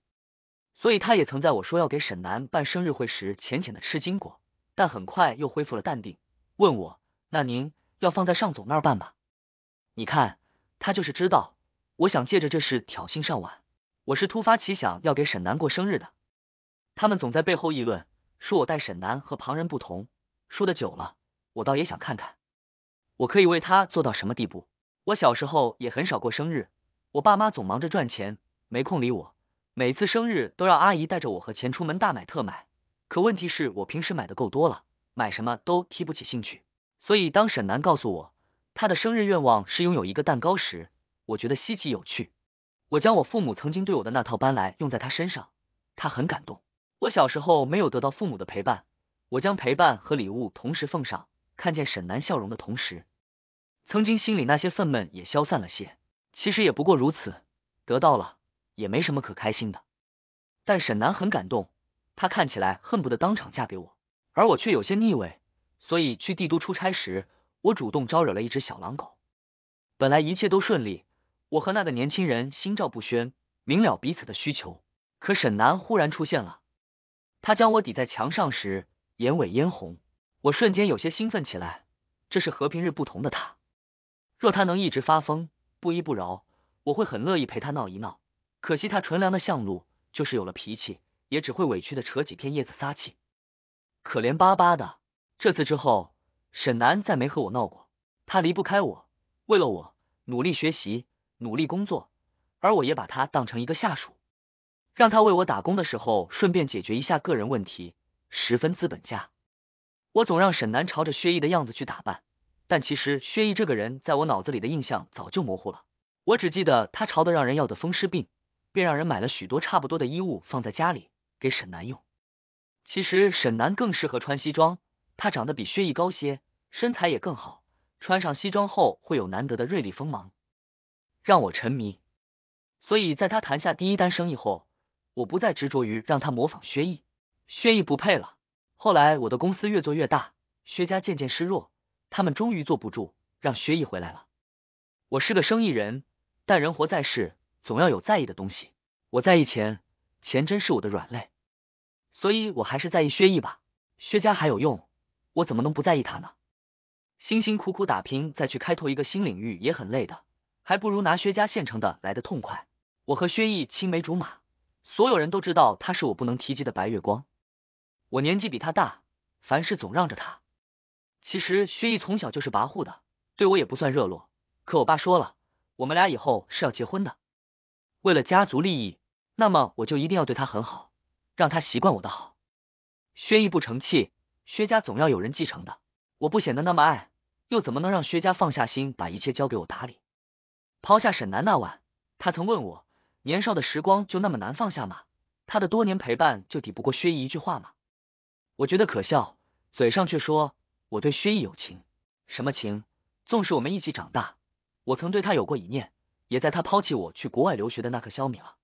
所以他也曾在我说要给沈南办生日会时，浅浅的吃惊过，但很快又恢复了淡定，问我那您要放在尚总那儿办吧？你看。他就是知道，我想借着这事挑衅尚婉。我是突发奇想要给沈南过生日的。他们总在背后议论，说我带沈南和旁人不同。说的久了，我倒也想看看，我可以为他做到什么地步。我小时候也很少过生日，我爸妈总忙着赚钱，没空理我。每次生日都让阿姨带着我和钱出门大买特买。可问题是我平时买的够多了，买什么都提不起兴趣。所以当沈南告诉我。他的生日愿望是拥有一个蛋糕时，我觉得稀奇有趣。我将我父母曾经对我的那套搬来用在他身上，他很感动。我小时候没有得到父母的陪伴，我将陪伴和礼物同时奉上。看见沈南笑容的同时，曾经心里那些愤懑也消散了些。其实也不过如此，得到了也没什么可开心的。但沈南很感动，他看起来恨不得当场嫁给我，而我却有些腻味。所以去帝都出差时。我主动招惹了一只小狼狗，本来一切都顺利，我和那个年轻人心照不宣，明了彼此的需求。可沈南忽然出现了，他将我抵在墙上时，眼尾嫣红，我瞬间有些兴奋起来。这是和平日不同的他，若他能一直发疯，不依不饶，我会很乐意陪他闹一闹。可惜他纯良的向路，就是有了脾气，也只会委屈的扯几片叶子撒气，可怜巴巴的。这次之后。沈南再没和我闹过，他离不开我，为了我努力学习、努力工作，而我也把他当成一个下属，让他为我打工的时候顺便解决一下个人问题，十分资本家。我总让沈南朝着薛毅的样子去打扮，但其实薛毅这个人在我脑子里的印象早就模糊了，我只记得他朝的让人要的风湿病，便让人买了许多差不多的衣物放在家里给沈南用。其实沈南更适合穿西装，他长得比薛毅高些。身材也更好，穿上西装后会有难得的锐利锋芒，让我沉迷。所以在他谈下第一单生意后，我不再执着于让他模仿薛毅，薛毅不配了。后来我的公司越做越大，薛家渐渐失弱，他们终于坐不住，让薛毅回来了。我是个生意人，但人活在世总要有在意的东西，我在意钱，钱真是我的软肋，所以我还是在意薛毅吧。薛家还有用，我怎么能不在意他呢？辛辛苦苦打拼，再去开拓一个新领域也很累的，还不如拿薛家现成的来的痛快。我和薛毅青梅竹马，所有人都知道他是我不能提及的白月光。我年纪比他大，凡事总让着他。其实薛毅从小就是跋扈的，对我也不算热络。可我爸说了，我们俩以后是要结婚的，为了家族利益，那么我就一定要对他很好，让他习惯我的好。薛毅不成器，薛家总要有人继承的。我不显得那么爱，又怎么能让薛家放下心，把一切交给我打理？抛下沈南那晚，他曾问我，年少的时光就那么难放下吗？他的多年陪伴就抵不过薛姨一句话吗？我觉得可笑，嘴上却说我对薛姨有情。什么情？纵使我们一起长大，我曾对他有过一念，也在他抛弃我去国外留学的那刻消弭了。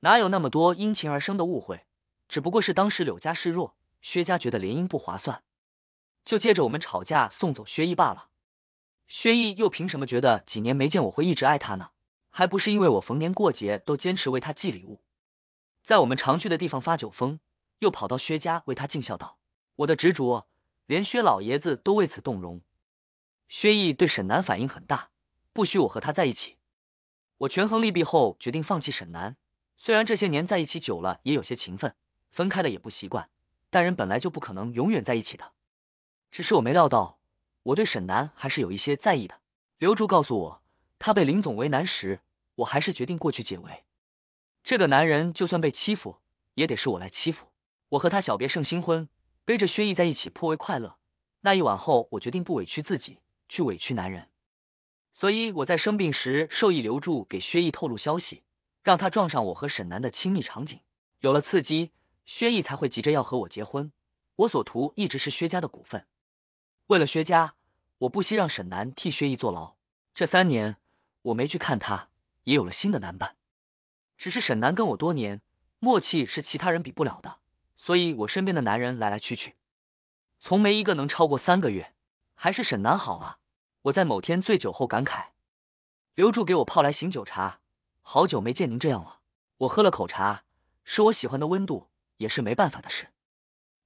哪有那么多因情而生的误会？只不过是当时柳家示弱，薛家觉得联姻不划算。就借着我们吵架送走薛毅罢了。薛毅又凭什么觉得几年没见我会一直爱他呢？还不是因为我逢年过节都坚持为他寄礼物，在我们常去的地方发酒疯，又跑到薛家为他尽孝道。我的执着，连薛老爷子都为此动容。薛毅对沈南反应很大，不许我和他在一起。我权衡利弊后，决定放弃沈南。虽然这些年在一起久了，也有些情分，分开了也不习惯，但人本来就不可能永远在一起的。只是我没料到，我对沈南还是有一些在意的。刘柱告诉我，他被林总为难时，我还是决定过去解围。这个男人就算被欺负，也得是我来欺负。我和他小别胜新婚，背着薛毅在一起颇为快乐。那一晚后，我决定不委屈自己，去委屈男人。所以我在生病时，授意刘柱给薛毅透露消息，让他撞上我和沈南的亲密场景。有了刺激，薛毅才会急着要和我结婚。我所图一直是薛家的股份。为了薛家，我不惜让沈南替薛毅坐牢。这三年，我没去看他，也有了新的男伴。只是沈南跟我多年，默契是其他人比不了的，所以我身边的男人来来去去，从没一个能超过三个月。还是沈南好啊！我在某天醉酒后感慨，刘柱给我泡来醒酒茶，好久没见您这样了。我喝了口茶，是我喜欢的温度，也是没办法的事。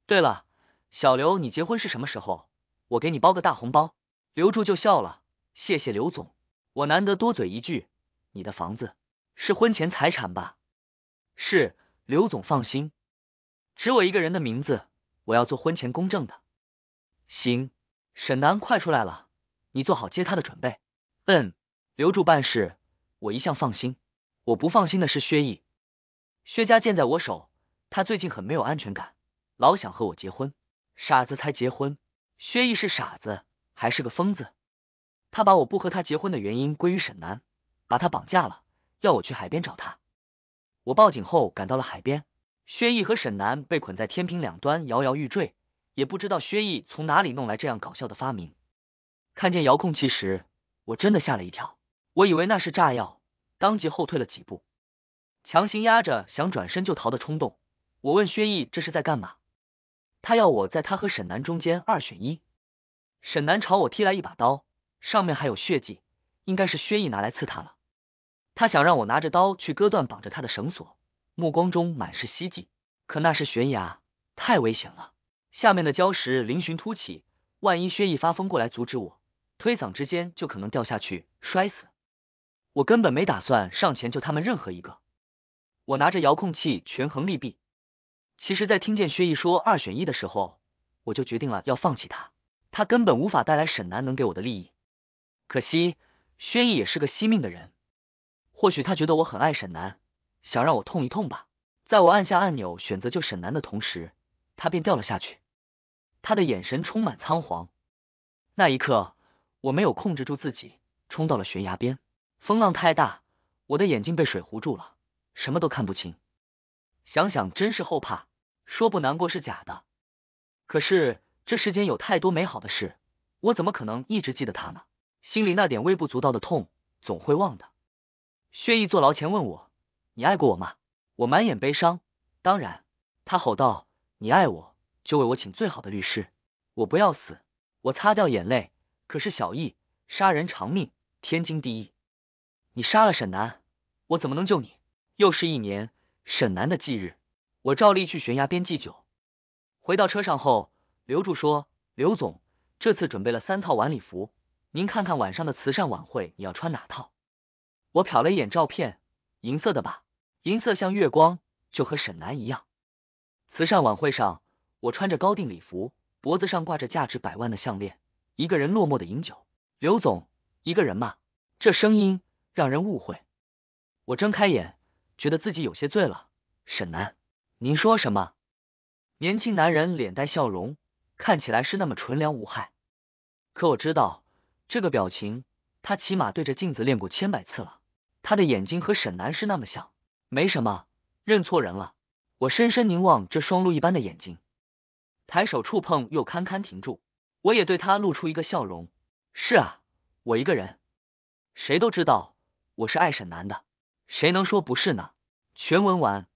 对了，小刘，你结婚是什么时候？我给你包个大红包，刘柱就笑了。谢谢刘总，我难得多嘴一句，你的房子是婚前财产吧？是，刘总放心，只我一个人的名字，我要做婚前公证的。行，沈南快出来了，你做好接他的准备。嗯，刘柱办事我一向放心，我不放心的是薛毅，薛家建在我手，他最近很没有安全感，老想和我结婚，傻子才结婚。薛毅是傻子还是个疯子？他把我不和他结婚的原因归于沈南，把他绑架了，要我去海边找他。我报警后赶到了海边，薛毅和沈南被捆在天平两端，摇摇欲坠。也不知道薛毅从哪里弄来这样搞笑的发明。看见遥控器时，我真的吓了一跳，我以为那是炸药，当即后退了几步，强行压着想转身就逃的冲动。我问薛毅这是在干嘛？他要我在他和沈南中间二选一，沈南朝我踢来一把刀，上面还有血迹，应该是薛毅拿来刺他了。他想让我拿着刀去割断绑着他的绳索，目光中满是希冀。可那是悬崖，太危险了，下面的礁石嶙峋突起，万一薛毅发疯过来阻止我，推搡之间就可能掉下去摔死。我根本没打算上前救他们任何一个，我拿着遥控器权衡利弊。其实，在听见薛毅说二选一的时候，我就决定了要放弃他。他根本无法带来沈南能给我的利益。可惜，薛毅也是个惜命的人。或许他觉得我很爱沈南，想让我痛一痛吧。在我按下按钮选择救沈南的同时，他便掉了下去。他的眼神充满仓皇。那一刻，我没有控制住自己，冲到了悬崖边。风浪太大，我的眼睛被水糊住了，什么都看不清。想想真是后怕。说不难过是假的，可是这世间有太多美好的事，我怎么可能一直记得他呢？心里那点微不足道的痛，总会忘的。薛毅坐牢前问我：“你爱过我吗？”我满眼悲伤。当然，他吼道：“你爱我，就为我请最好的律师。我不要死。”我擦掉眼泪。可是小易杀人偿命，天经地义。你杀了沈南，我怎么能救你？又是一年沈南的忌日。我照例去悬崖边祭酒，回到车上后，刘柱说：“刘总，这次准备了三套晚礼服，您看看晚上的慈善晚会你要穿哪套？”我瞟了一眼照片，银色的吧，银色像月光，就和沈南一样。慈善晚会上，我穿着高定礼服，脖子上挂着价值百万的项链，一个人落寞的饮酒。刘总，一个人嘛？这声音让人误会。我睁开眼，觉得自己有些醉了。沈南。您说什么？年轻男人脸带笑容，看起来是那么纯良无害。可我知道，这个表情他起码对着镜子练过千百次了。他的眼睛和沈南是那么像，没什么，认错人了。我深深凝望这双鹿一般的眼睛，抬手触碰又堪堪停住。我也对他露出一个笑容。是啊，我一个人，谁都知道我是爱沈南的，谁能说不是呢？全文完。